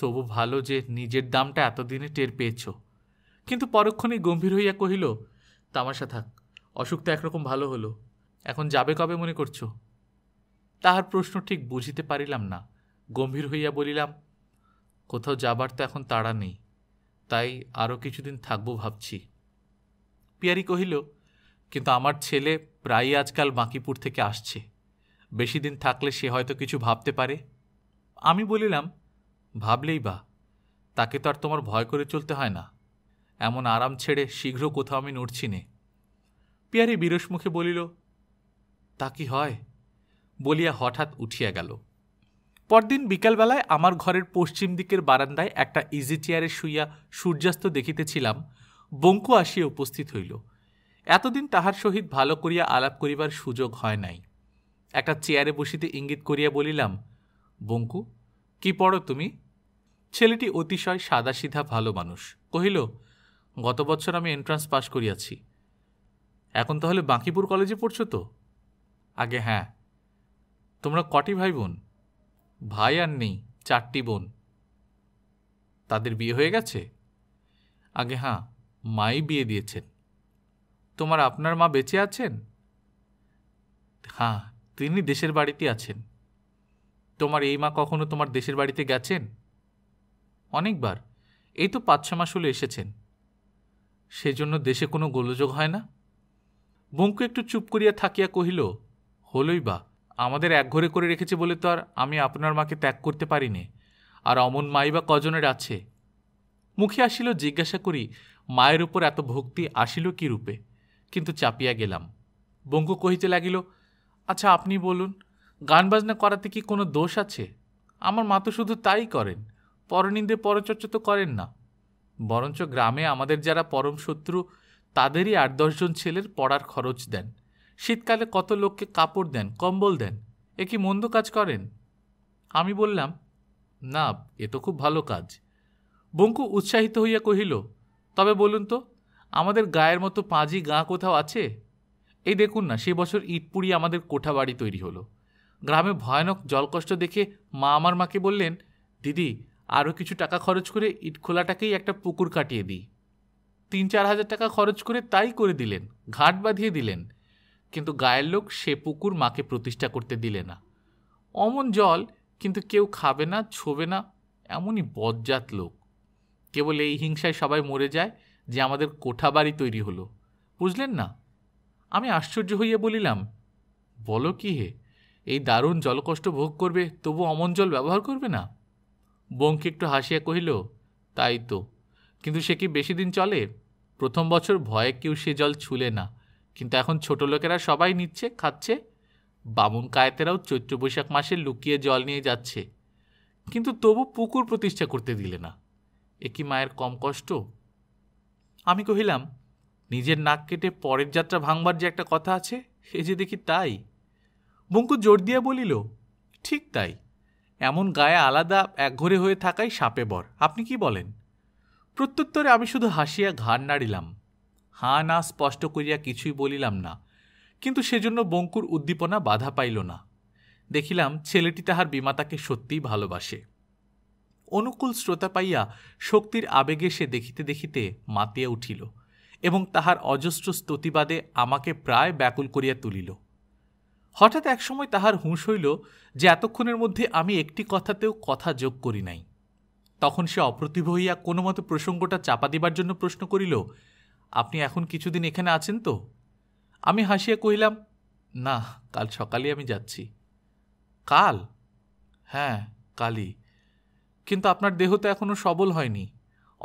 তবু ভালো যে নিজের দামটা এতদিনে টের পেয়েছ কিন্তু পরক্ষণেই গম্ভীর হইয়া কহিল তামাশা থাক অসুখ তো একরকম ভালো হলো এখন যাবে কবে মনে করছো তাহার প্রশ্ন ঠিক বুঝিতে পারিলাম না গম্ভীর হইয়া বলিলাম কোথাও যাবার তো এখন তাড়া নেই তাই আরও কিছুদিন থাকবো ভাবছি পিয়ারি কহিল কিন্তু আমার ছেলে প্রায়ই আজকাল বাঁকিপুর থেকে আসছে বেশি দিন থাকলে সে হয়তো কিছু ভাবতে পারে আমি বলিলাম ভাবলেই বা তাকে তো আর তোমার ভয় করে চলতে হয় না এমন আরাম ছেড়ে শীঘ্র কোথাও আমি নড়ছি নে পিয়ারি বিরস মুখে বলিল তা কি হয় বলিয়া হঠাৎ উঠিয়া গেল পরদিন বিকালবেলায় আমার ঘরের পশ্চিম দিকের বারান্দায় একটা ইজি চেয়ারে শুইয়া সূর্যাস্ত দেখিতেছিলাম বঙ্কু আসিয়া উপস্থিত হইল এতদিন তাহার সহিত ভালো করিয়া আলাপ করিবার সুযোগ হয় নাই একটা চেয়ারে বসিতে ইঙ্গিত করিয়া বলিলাম বঙ্কু কি পড়ো তুমি ছেলেটি অতিশয় সাদাসিধা ভালো মানুষ কহিল গত বছর আমি এন্ট্রান্স পাশ করিয়াছি এখন তাহলে বাঁকিপুর কলেজে পড়ছো তো আগে হ্যাঁ তোমরা কটি ভাই বোন ভাই আর নেই চারটি বোন তাদের বিয়ে হয়ে গেছে আগে হ্যাঁ মাই বিয়ে দিয়েছেন তোমার আপনার মা বেঁচে আছেন হ্যাঁ তিনি দেশের বাড়িতে আছেন তোমার এই মা কখনো তোমার দেশের বাড়িতে গেছেন অনেকবার এই তো পাঁচ ছ মাস হলো এসেছেন সেজন্য দেশে কোনো গোলযোগ হয় না বঙ্কু একটু চুপ করিয়া থাকিয়া কহিল হলই বা আমাদের একঘরে করে রেখেছে বলে তো আর আমি আপনার মাকে ত্যাগ করতে পারিনি আর অমন মাই বা কজনের আছে মুখে আসিল জিজ্ঞাসা করি মায়ের উপর এত ভক্তি আসিল কি রূপে কিন্তু চাপিয়া গেলাম বঙ্কু কহিতে লাগিল আচ্ছা আপনি বলুন গান বাজনা করাতে কি কোনো দোষ আছে আমার মা তো শুধু তাই করেন পরনিন্দে পরচর্চা তো করেন না বরঞ্চ গ্রামে আমাদের যারা পরম শত্রু তাদেরই আট দশজন ছেলের পড়ার খরচ দেন শীতকালে কত লোককে কাপড় দেন কম্বল দেন এ কি মন্দ কাজ করেন আমি বললাম না এ তো খুব ভালো কাজ বঙ্কু উৎসাহিত হইয়া কহিল তবে বলুন তো আমাদের গায়ের মতো পাঁজি গাঁ কোথাও আছে এই দেখুন না সে বছর ইটপুরি আমাদের কোঠা বাড়ি তৈরি হলো গ্রামে ভয়ানক জলকষ্ট দেখে মা আমার মাকে বললেন দিদি আরও কিছু টাকা খরচ করে ইট খোলাটাকেই একটা পুকুর কাটিয়ে দিই তিন চার হাজার টাকা খরচ করে তাই করে দিলেন ঘাট বাঁধিয়ে দিলেন কিন্তু গায়ের লোক সে পুকুর মাকে প্রতিষ্ঠা করতে দিলে না অমন জল কিন্তু কেউ খাবে না ছোবে না এমনই বজ্জাত লোক কেবল এই হিংসায় সবাই মরে যায় যে আমাদের কোঠা বাড়ি তৈরি হলো বুঝলেন না আমি আশ্চর্য হইয়া বলিলাম বলো কি হে এই দারুণ জলকষ্ট ভোগ করবে তবু অমন জল ব্যবহার করবে না বঙ্কি একটু হাসিয়া কহিল তাই তো কিন্তু সে কি বেশি দিন চলে প্রথম বছর ভয়ে কেউ সে জল ছুলে না কিন্তু এখন ছোট লোকেরা সবাই নিচ্ছে খাচ্ছে বামুন কায়েতেরাও চৈত্র বৈশাখ মাসে লুকিয়ে জল নিয়ে যাচ্ছে কিন্তু তবু পুকুর প্রতিষ্ঠা করতে দিলে না এ কি মায়ের কম কষ্ট আমি কহিলাম নিজের নাক কেটে পরের যাত্রা ভাঙবার যে একটা কথা আছে সে যে দেখি তাই বঙ্কু জোর দিয়ে বলিল ঠিক তাই এমন গায়ে আলাদা একঘরে হয়ে থাকাই সাপে বর আপনি কি বলেন প্রত্যুত্তরে আমি শুধু হাসিয়া ঘাড় নাড়িলাম হা না স্পষ্ট করিয়া কিছুই বলিলাম না কিন্তু সেজন্য বঙ্কুর উদ্দীপনা বাধা পাইল না দেখিলাম ছেলেটি তাহার বিমাতাকে সত্যিই ভালোবাসে অনুকূল শ্রোতা পাইয়া শক্তির আবেগে সে দেখিতে দেখিতে মাতিয়া উঠিল এবং তাহার অজস্র স্তুতিবাদে আমাকে প্রায় ব্যাকুল করিয়া তুলিল হঠাৎ একসময় তাহার হুঁশ হইল যে এতক্ষণের মধ্যে আমি একটি কথাতেও কথা যোগ করি নাই তখন সে অপ্রতিভ হইয়া কোনো মতে প্রসঙ্গটা চাপা দিবার জন্য প্রশ্ন করিল আপনি এখন কিছুদিন এখানে আছেন তো আমি হাসিয়া কহিলাম না কাল সকালে আমি যাচ্ছি কাল হ্যাঁ কালই কিন্তু আপনার দেহ তো এখনও সবল হয়নি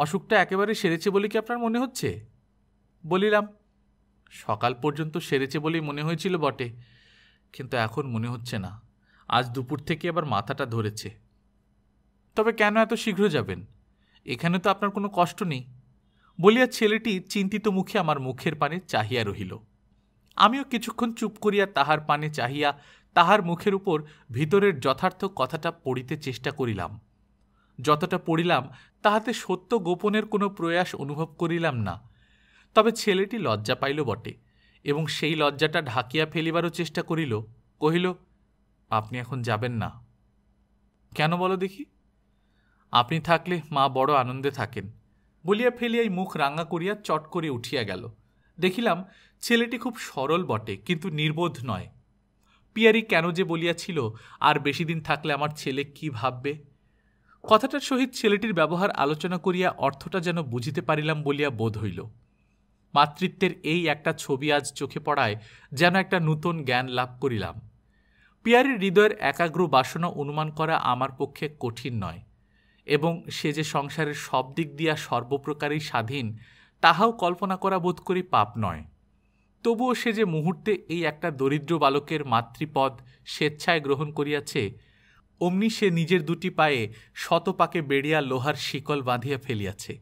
অসুখটা একেবারে সেরেছে বলে কি আপনার মনে হচ্ছে বলিলাম সকাল পর্যন্ত সেরেছে বলেই মনে হয়েছিল বটে কিন্তু এখন মনে হচ্ছে না আজ দুপুর থেকে আবার মাথাটা ধরেছে তবে কেন এত শীঘ্র যাবেন এখানে তো আপনার কোনো কষ্ট নেই বলিয়া ছেলেটি চিন্তিত মুখে আমার মুখের পানে চাহিয়া রহিল আমিও কিছুক্ষণ চুপ করিয়া তাহার পানে চাহিয়া তাহার মুখের উপর ভিতরের যথার্থ কথাটা পড়িতে চেষ্টা করিলাম যতটা পড়িলাম তাহাতে সত্য গোপনের কোনো প্রয়াস অনুভব করিলাম না তবে ছেলেটি লজ্জা পাইল বটে এবং সেই লজ্জাটা ঢাকিয়া ফেলিবারও চেষ্টা করিল কহিল আপনি এখন যাবেন না কেন বলো দেখি আপনি থাকলে মা বড় আনন্দে থাকেন বলিয়া ফেলিয়াই মুখ রাঙা করিয়া চট করে উঠিয়া গেল দেখিলাম ছেলেটি খুব সরল বটে কিন্তু নির্বোধ নয় পিয়ারি কেন যে বলিয়াছিল আর বেশি দিন থাকলে আমার ছেলে কি ভাববে কথাটার সহিত ছেলেটির ব্যবহার আলোচনা করিয়া অর্থটা যেন বুঝিতে পারিলাম বলিয়া বোধ হইল মাতৃত্বের এই একটা ছবি আজ চোখে পড়ায় যেন একটা নূতন জ্ঞান লাভ করিলাম পিয়ারের হৃদয়ের একাগ্র বাসনা অনুমান করা আমার পক্ষে কঠিন নয় এবং সে যে সংসারের সব দিক দিয়া সর্বপ্রকারই স্বাধীন তাহাও কল্পনা করা বোধ করি পাপ নয় তবুও সে যে মুহূর্তে এই একটা দরিদ্র বালকের মাতৃপদ স্বেচ্ছায় গ্রহণ করিয়াছে অমনি সে নিজের দুটি পায়ে শতপাকে বেড়িয়া লোহার শিকল বাঁধিয়া ফেলিয়াছে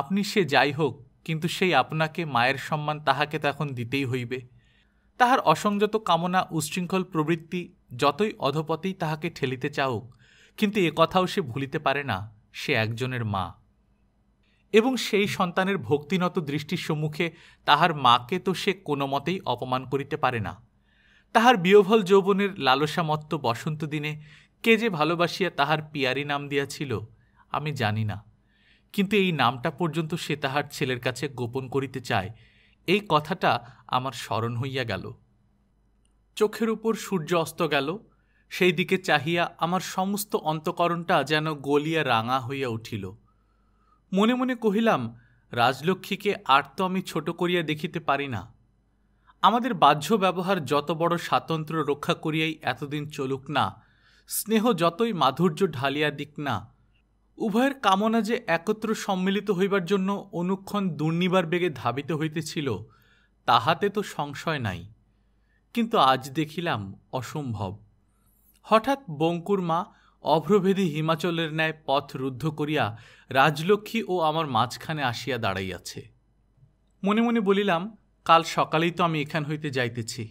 আপনি সে যাই হোক কিন্তু সেই আপনাকে মায়ের সম্মান তাহাকে তো এখন দিতেই হইবে তাহার অসংযত কামনা উচ্ছৃঙ্খল প্রবৃত্তি যতই অধপতেই তাহাকে ঠেলিতে চাউক কিন্তু এ কথাও সে ভুলিতে পারে না সে একজনের মা এবং সেই সন্তানের ভক্তিনত দৃষ্টির সম্মুখে তাহার মাকে তো সে কোনো মতেই অপমান করিতে পারে না তাহার বিয়ভল যৌবনের লালসামত্ত বসন্ত দিনে কে যে ভালোবাসিয়া তাহার পিয়ারি নাম দিয়াছিল আমি জানি না কিন্তু এই নামটা পর্যন্ত সে তাহার ছেলের কাছে গোপন করিতে চায় এই কথাটা আমার স্মরণ হইয়া গেল চোখের উপর সূর্য অস্ত গেল সেই দিকে চাহিয়া আমার সমস্ত অন্তকরণটা যেন গলিয়া রাঙা হইয়া উঠিল মনে মনে কহিলাম রাজলক্ষ্মীকে আর তো আমি ছোট করিয়া দেখিতে পারি না আমাদের বাহ্য ব্যবহার যত বড় স্বাতন্ত্র্য রক্ষা করিয়াই এতদিন চলুক না স্নেহ যতই মাধুর্য ঢালিয়া দিক না উভয়ের কামনা যে একত্র সম্মিলিত হইবার জন্য অনুক্ষণ দুর্নিবার বেগে ধাবিত হইতেছিল তাহাতে তো সংশয় নাই কিন্তু আজ দেখিলাম অসম্ভব হঠাৎ বঙ্কুর মা অভ্রভেদী হিমাচলের ন্যায় পথ রুদ্ধ করিয়া রাজলক্ষ্মী ও আমার মাঝখানে আসিয়া দাঁড়াইয়াছে মনে মনে বলিলাম কাল সকালেই তো আমি এখান হইতে যাইতেছি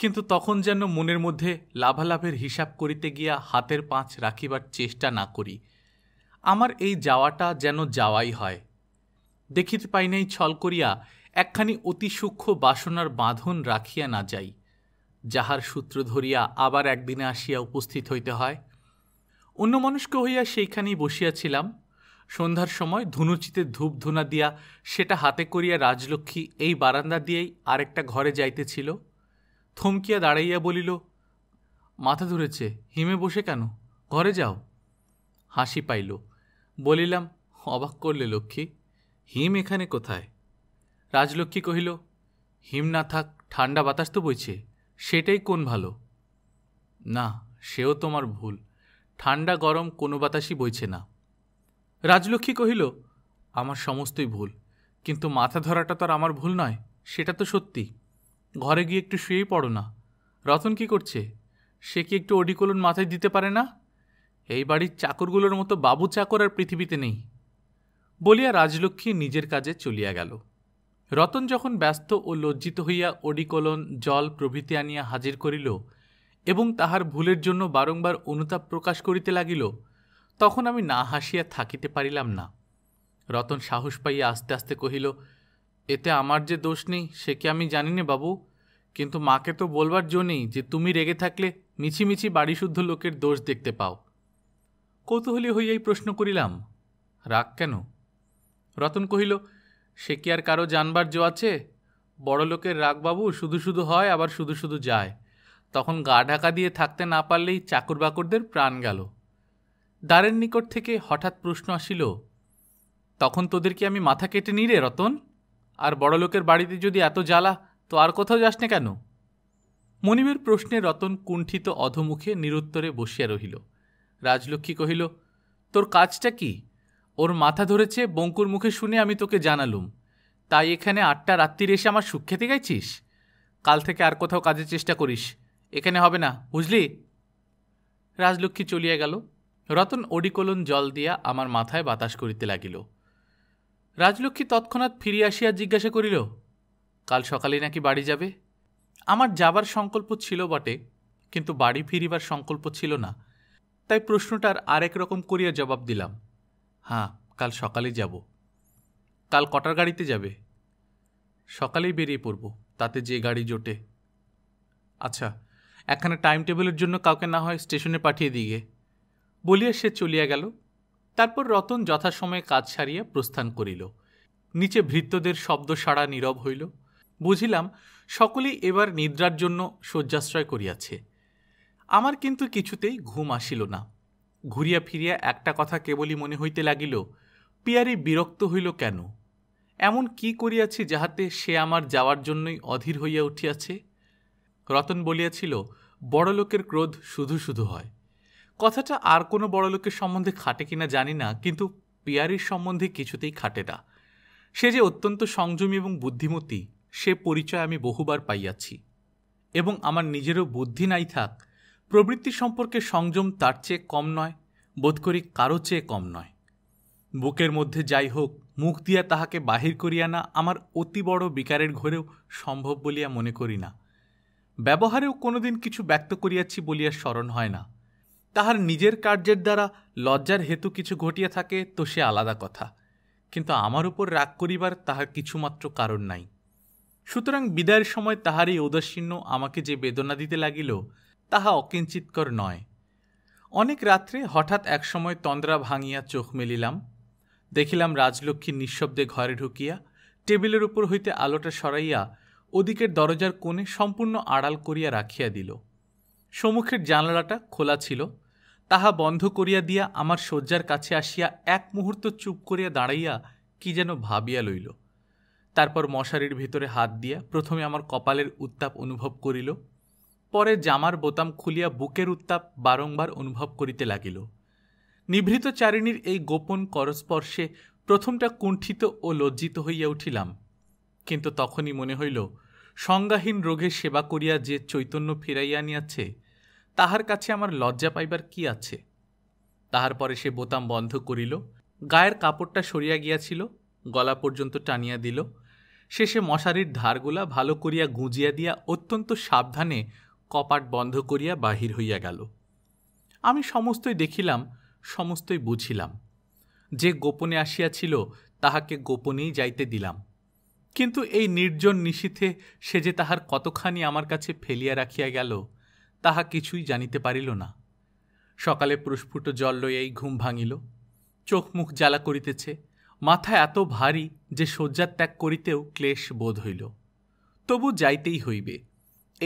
কিন্তু তখন যেন মনের মধ্যে লাভালাভের হিসাব করিতে গিয়া হাতের পাঁচ রাখিবার চেষ্টা না করি আমার এই যাওয়াটা যেন যাওয়াই হয় দেখিতে পাই নাই ছল করিয়া একখানি অতি সূক্ষ্ম বাসনার বাঁধন রাখিয়া না যাই যাহার সূত্র ধরিয়া আবার একদিনে আসিয়া উপস্থিত হইতে হয় অন্যমনস্ক হইয়া সেইখানেই বসিয়াছিলাম সন্ধ্যার সময় ধুনুচিতে ধূপ ধুনা দিয়া সেটা হাতে করিয়া রাজলক্ষ্মী এই বারান্দা দিয়েই আরেকটা ঘরে যাইতেছিল থমকিয়া দাঁড়াইয়া বলিল মাথা ধরেছে হিমে বসে কেন ঘরে যাও হাসি পাইল বলিলাম অবাক করলে লক্ষ্মী হিম এখানে কোথায় রাজলক্ষ্মী কহিল হিম না থাক ঠান্ডা বাতাস তো বইছে সেটাই কোন ভালো না সেও তোমার ভুল ঠান্ডা গরম কোনো বাতাসই বইছে না রাজলক্ষ্মী কহিল আমার সমস্তই ভুল কিন্তু মাথা ধরাটা তো আর আমার ভুল নয় সেটা তো সত্যি ঘরে গিয়ে একটু শুয়েই পড়ো না রতন কি করছে সে কি একটু অডিকলন মাথায় দিতে পারে না এই বাড়ির চাকরগুলোর মতো বাবু চাকর আর পৃথিবীতে নেই বলিয়া রাজলক্ষ্মী নিজের কাজে চলিয়া গেল রতন যখন ব্যস্ত ও লজ্জিত হইয়া অডিকলন জল প্রভৃতি আনিয়া হাজির করিল এবং তাহার ভুলের জন্য বারংবার অনুতাপ প্রকাশ করিতে লাগিল তখন আমি না হাসিয়া থাকিতে পারিলাম না রতন সাহস পাইয়া আস্তে আস্তে কহিল এতে আমার যে দোষ নেই সে কি আমি জানি না বাবু কিন্তু মাকে তো বলবার জো নেই যে তুমি রেগে থাকলে মিছিমিছি বাড়িশুদ্ধ লোকের দোষ দেখতে পাও কৌতূহলী হইয়াই প্রশ্ন করিলাম রাগ কেন রতন কহিল সে কি আর কারো জানবার জো আছে বড়লোকের রাগবাবু শুধু শুধু হয় আবার শুধু শুধু যায় তখন গা ঢাকা দিয়ে থাকতে না পারলেই চাকর বাকরদের প্রাণ গেল দ্বারের নিকট থেকে হঠাৎ প্রশ্ন আসিল তখন তোদের কি আমি মাথা কেটে নিই রে রতন আর বড়লোকের বাড়িতে যদি এত জ্বালা তো আর কোথাও যাস না কেন মনিবের প্রশ্নে রতন কুণ্ঠিত অধমুখে নিরুত্তরে বসিয়া রহিল রাজলক্ষ্মী কহিল তোর কাজটা কি ওর মাথা ধরেছে বঙ্কুর মুখে শুনে আমি তোকে জানালুম তাই এখানে আটটা রাত্রির এসে আমার সুখ খেতে গেছিস কাল থেকে আর কোথাও কাজের চেষ্টা করিস এখানে হবে না বুঝলি রাজলক্ষ্মী চলিয়া গেল রতন অডিকলন জল দিয়া আমার মাথায় বাতাস করিতে লাগিল রাজলক্ষ্মী তৎক্ষণাৎ ফিরিয়া আসিয়া জিজ্ঞাসা করিল কাল সকালে নাকি বাড়ি যাবে আমার যাবার সংকল্প ছিল বটে কিন্তু বাড়ি ফিরিবার সংকল্প ছিল না তাই প্রশ্নটার আরেক রকম করিয়া জবাব দিলাম হ্যাঁ কাল সকালে যাব কাল কটার গাড়িতে যাবে সকালেই বেরিয়ে পড়ব তাতে যে গাড়ি জোটে আচ্ছা এখানে টাইম টেবিলের জন্য কাউকে না হয় স্টেশনে পাঠিয়ে দিয়ে বলিয়া সে চলিয়া গেল তারপর রতন যথাসময়ে কাজ সারিয়া প্রস্থান করিল নিচে ভৃত্যদের শব্দ সাড়া নীরব হইল বুঝিলাম সকলেই এবার নিদ্রার জন্য শয্যাশ্রয় করিয়াছে আমার কিন্তু কিছুতেই ঘুম আসিল না ঘুরিয়া ফিরিয়া একটা কথা কেবলই মনে হইতে লাগিল পিয়ারি বিরক্ত হইল কেন এমন কি করিয়াছি যাহাতে সে আমার যাওয়ার জন্যই অধীর হইয়া উঠিয়াছে রতন বলিয়াছিল বড়লোকের ক্রোধ শুধু শুধু হয় কথাটা আর কোনো বড়লোকের সম্বন্ধে খাটে কিনা জানি না কিন্তু পিয়ারির সম্বন্ধে কিছুতেই খাটে না সে যে অত্যন্ত সংযমী এবং বুদ্ধিমতী সে পরিচয় আমি বহুবার পাইয়াছি এবং আমার নিজেরও বুদ্ধি নাই থাক প্রবৃত্তি সম্পর্কে সংযম তার চেয়ে কম নয় বোধ করি কারো চেয়ে কম নয় বুকের মধ্যে যাই হোক মুখ দিয়া তাহাকে বাহির করিয়া না আমার অতি বড় বিকারের ঘরেও সম্ভব বলিয়া মনে করি না ব্যবহারেও কোনোদিন কিছু ব্যক্ত করিয়াছি বলিয়া স্মরণ হয় না তাহার নিজের কার্যের দ্বারা লজ্জার হেতু কিছু ঘটিয়া থাকে তো সে আলাদা কথা কিন্তু আমার উপর রাগ করিবার তাহার কিছুমাত্র কারণ নাই সুতরাং বিদায়ের সময় তাহার এই ঔদাসীন্য আমাকে যে বেদনা দিতে লাগিল তাহা অকিঞ্চিতকর নয় অনেক রাত্রে হঠাৎ একসময় তন্দ্রা ভাঙিয়া চোখ মেলিলাম দেখিলাম রাজলক্ষ্মী নিঃশব্দে ঘরে ঢুকিয়া টেবিলের উপর হইতে আলোটা সরাইয়া ওদিকের দরজার কোণে সম্পূর্ণ আড়াল করিয়া রাখিয়া দিল সম্মুখের জানালাটা খোলা ছিল তাহা বন্ধ করিয়া দিয়া আমার শয্যার কাছে আসিয়া এক মুহূর্ত চুপ করিয়া দাঁড়াইয়া কি যেন ভাবিয়া লইল তারপর মশারির ভিতরে হাত দিয়া প্রথমে আমার কপালের উত্তাপ অনুভব করিল পরে জামার বোতাম খুলিয়া বুকের উত্তাপ বারংবার অনুভব করিতে লাগিল নিভৃত চারিণীর এই গোপন করস্পর্শে প্রথমটা কুণ্ঠিত ও লজ্জিত হইয়া উঠিলাম কিন্তু তখনই মনে হইল সংজ্ঞাহীন রোগে সেবা করিয়া যে চৈতন্য ফিরাইয়া আনিয়াছে তাহার কাছে আমার লজ্জা পাইবার কি আছে তাহার পরে সে বোতাম বন্ধ করিল গায়ের কাপড়টা সরিয়া গিয়াছিল গলা পর্যন্ত টানিয়া দিল শেষে মশারির ধারগুলা ভালো করিয়া গুঁজিয়া দিয়া অত্যন্ত সাবধানে কপাট বন্ধ করিয়া বাহির হইয়া গেল আমি সমস্তই দেখিলাম সমস্তই বুঝিলাম যে গোপনে আসিয়াছিল তাহাকে গোপনেই যাইতে দিলাম কিন্তু এই নির্জন নিশীথে সে যে তাহার কতখানি আমার কাছে ফেলিয়া রাখিয়া গেল তাহা কিছুই জানিতে পারিল না সকালে প্রস্ফুট জল লইয়াই ঘুম ভাঙিল চোখ মুখ জ্বালা করিতেছে মাথা এত ভারী যে শয্যা ত্যাগ করিতেও ক্লেশ বোধ হইল তবু যাইতেই হইবে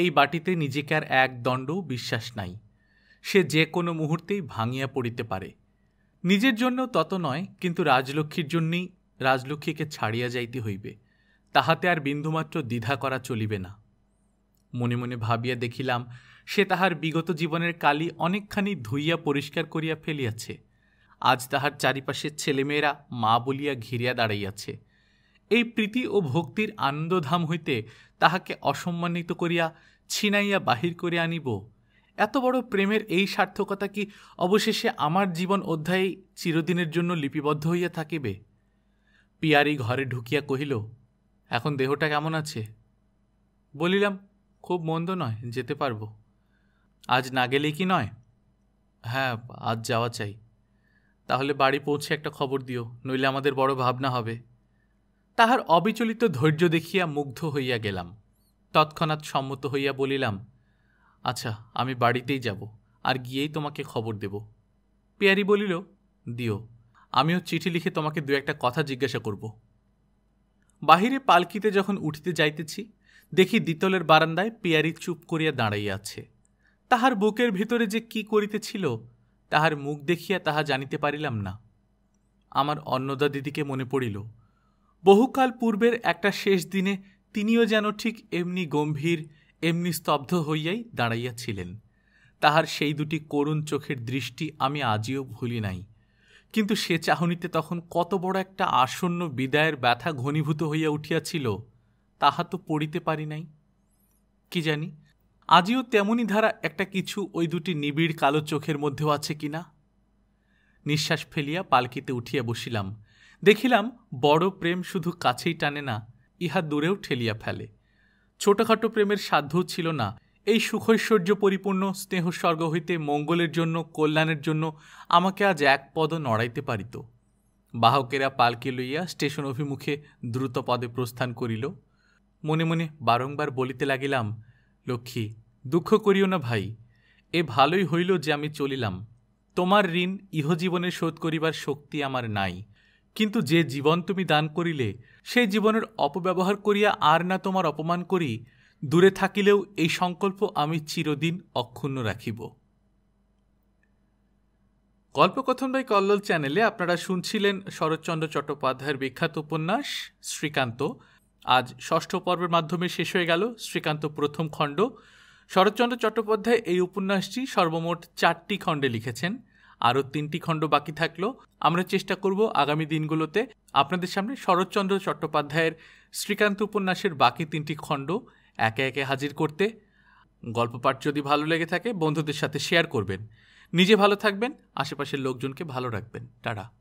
এই বাটিতে নিজেকে আর এক দণ্ড বিশ্বাস নাই সে যে কোনো মুহূর্তেই ভাঙিয়া পড়িতে পারে নিজের জন্য তত নয় কিন্তু রাজলক্ষ্মীর জন্যই রাজলক্ষ্মীকে ছাড়িয়া যাইতে হইবে তাহাতে আর বিন্দুমাত্র দ্বিধা করা চলিবে না মনে মনে ভাবিয়া দেখিলাম সে তাহার বিগত জীবনের কালি অনেকখানি ধুইয়া পরিষ্কার করিয়া ফেলিয়াছে আজ তাহার চারিপাশের ছেলেমেয়েরা মা বলিয়া ঘিরিয়া দাঁড়াইয়াছে এই প্রীতি ও ভক্তির আনন্দধাম হইতে তাহাকে অসম্মানিত করিয়া ছিনাইয়া বাহির করিয়া আনিব এত বড় প্রেমের এই সার্থকতা কি অবশেষে আমার জীবন অধ্যায়ে চিরদিনের জন্য লিপিবদ্ধ হইয়া থাকিবে পিয়ারি ঘরে ঢুকিয়া কহিল এখন দেহটা কেমন আছে বলিলাম খুব মন্দ নয় যেতে পারবো আজ না গেলেই কি নয় হ্যাঁ আজ যাওয়া চাই তাহলে বাড়ি পৌঁছে একটা খবর দিও নইলে আমাদের বড় ভাবনা হবে তাহার অবিচলিত ধৈর্য দেখিয়া মুগ্ধ হইয়া গেলাম তৎক্ষণাৎ সম্মত হইয়া বলিলাম আচ্ছা আমি বাড়িতেই যাব আর গিয়েই তোমাকে খবর দেব পেয়ারি বলিল দিও আমিও চিঠি লিখে তোমাকে দু একটা কথা জিজ্ঞাসা করব বাহিরে পালকিতে যখন উঠিতে যাইতেছি দেখি দ্বিতলের বারান্দায় পেয়ারি চুপ করিয়া দাঁড়াইয়া আছে তাহার বুকের ভিতরে যে কি করিতেছিল তাহার মুখ দেখিয়া তাহা জানিতে পারিলাম না আমার অন্নদা দিদিকে মনে পড়িল বহুকাল পূর্বের একটা শেষ দিনে তিনিও যেন ঠিক এমনি গম্ভীর এমনি স্তব্ধ হইয়াই দাঁড়াইয়াছিলেন তাহার সেই দুটি করুণ চোখের দৃষ্টি আমি আজিও ভুলি নাই কিন্তু সে চাহনিতে তখন কত বড় একটা আসন্ন বিদায়ের ব্যথা ঘনীভূত হইয়া উঠিয়াছিল তাহা তো পড়িতে পারি নাই কি জানি আজিও তেমনই ধারা একটা কিছু ওই দুটি নিবিড় কালো চোখের মধ্যেও আছে কিনা নিঃশ্বাস ফেলিয়া পালকিতে উঠিয়া বসিলাম দেখিলাম বড় প্রেম শুধু কাছেই টানে না ইহা দূরেও ঠেলিয়া ফেলে ছোটখাটো প্রেমের সাধ্য ছিল না এই সুখৈশ্বর্য পরিপূর্ণ স্নেহস্বর্গ হইতে মঙ্গলের জন্য কল্যাণের জন্য আমাকে আজ এক পদও নড়াইতে পারিত বাহকেরা পালকে লইয়া স্টেশন অভিমুখে দ্রুত পদে প্রস্থান করিল মনে মনে বারংবার বলিতে লাগিলাম লক্ষ্মী দুঃখ করিও না ভাই এ ভালোই হইল যে আমি চলিলাম তোমার ঋণ ইহজীবনে শোধ করিবার শক্তি আমার নাই কিন্তু যে জীবন তুমি দান করিলে সেই জীবনের অপব্যবহার করিয়া আর না তোমার অপমান করি দূরে থাকিলেও এই সংকল্প আমি চিরদিন অক্ষুণ্ণ রাখিব গল্পকথন বাই কল্লোল চ্যানেলে আপনারা শুনছিলেন শরৎচন্দ্র চট্টোপাধ্যায়ের বিখ্যাত উপন্যাস শ্রীকান্ত আজ ষষ্ঠ পর্বের মাধ্যমে শেষ হয়ে গেল শ্রীকান্ত প্রথম খণ্ড শরৎচন্দ্র চট্টোপাধ্যায় এই উপন্যাসটি সর্বমোট চারটি খণ্ডে লিখেছেন আরও তিনটি খণ্ড বাকি থাকলো আমরা চেষ্টা করব আগামী দিনগুলোতে আপনাদের সামনে শরৎচন্দ্র চট্টোপাধ্যায়ের শ্রীকান্ত উপন্যাসের বাকি তিনটি খণ্ড একে একে হাজির করতে গল্প পাঠ যদি ভালো লেগে থাকে বন্ধুদের সাথে শেয়ার করবেন নিজে ভালো থাকবেন আশেপাশের লোকজনকে ভালো রাখবেন টাটা